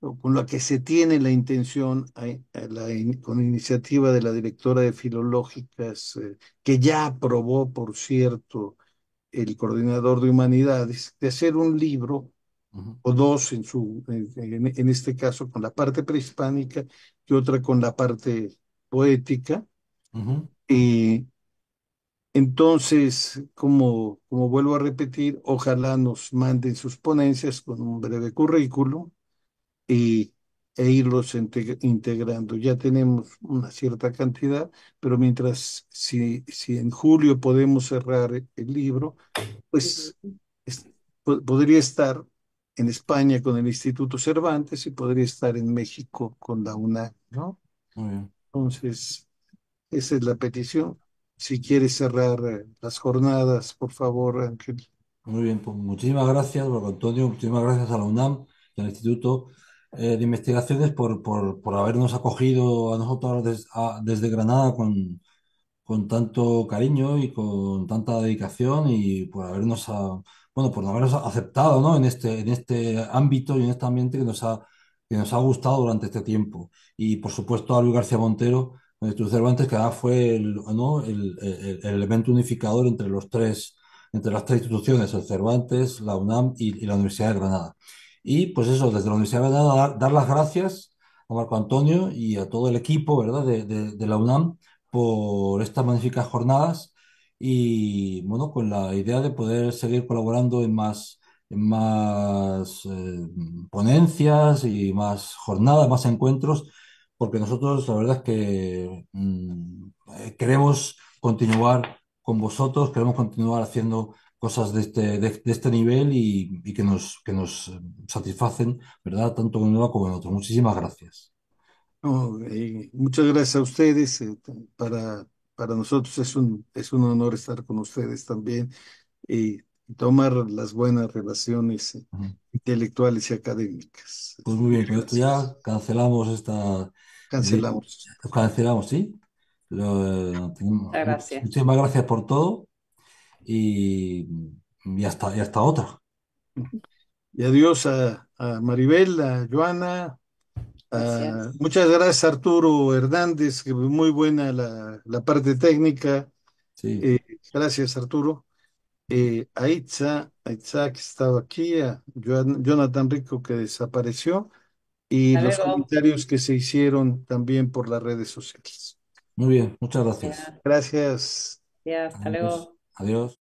o con la que se tiene la intención eh, eh, con iniciativa de la directora de Filológicas eh, que ya aprobó, por cierto, el coordinador de humanidades, de hacer un libro o dos en, su, en, este caso con la parte prehispánica y otra con la parte poética. y entonces, como, como vuelvo a repetir, ojalá nos manden sus ponencias con un breve currículum y e irlos integrando. Ya tenemos una cierta cantidad, pero mientras, si, si en julio podemos cerrar el libro, pues podría estar en España con el Instituto Cervantes y podría estar en México con la UNAM, ¿no? Entonces, esa es la petición. Si quieres cerrar eh, las jornadas, por favor, Ángel. Muy bien, pues muchísimas gracias, Marco Antonio, muchísimas gracias a la UNAM y al Instituto. Eh, de investigaciones por, por, por, habernos acogido a nosotros desde Granada con, con, tanto cariño y con tanta dedicación y por habernos bueno, por habernos aceptado ¿no? en, este, en este ámbito y en este ambiente que nos ha, que nos ha gustado durante este tiempo. Y por supuesto a Luis García Montero, nuestro Cervantes, que fue el, ¿no? el, el, elemento unificador entre los tres entre las tres instituciones, el Cervantes, la UNAM y la Universidad de Granada. Y pues eso, desde la Universidad de dar, dar las gracias a Marco Antonio y a todo el equipo ¿verdad? De, la UNAM por estas magníficas jornadas y bueno, con la idea de poder seguir colaborando en más, en más eh, ponencias y más jornadas, más encuentros, porque nosotros la verdad es que mm, eh, queremos continuar con vosotros, queremos continuar haciendo cosas de este, de, este nivel y, que, nos, que nos satisfacen, ¿verdad? Tanto en uno como en otro. Muchísimas gracias. Eh, muchas gracias a ustedes. Eh, para, para nosotros es un, es un honor estar con ustedes también y tomar las buenas relaciones eh, intelectuales y académicas. Pues muy bien, esto ya cancelamos esta... Cancelamos. Cancelamos, sí. gracias. Muchísimas gracias por todo y, y, hasta, hasta otra. Y adiós a, Maribel, a Joana. muchas gracias Arturo Hernández, que muy buena la, parte técnica. Eh, gracias Arturo. Eh, a, Itza, Itza, que estaba aquí, a Jonathan Rico, que desapareció, y los comentarios que se hicieron también por las redes sociales. Muy bien, muchas gracias. Gracias. gracias. Hasta luego. Adiós.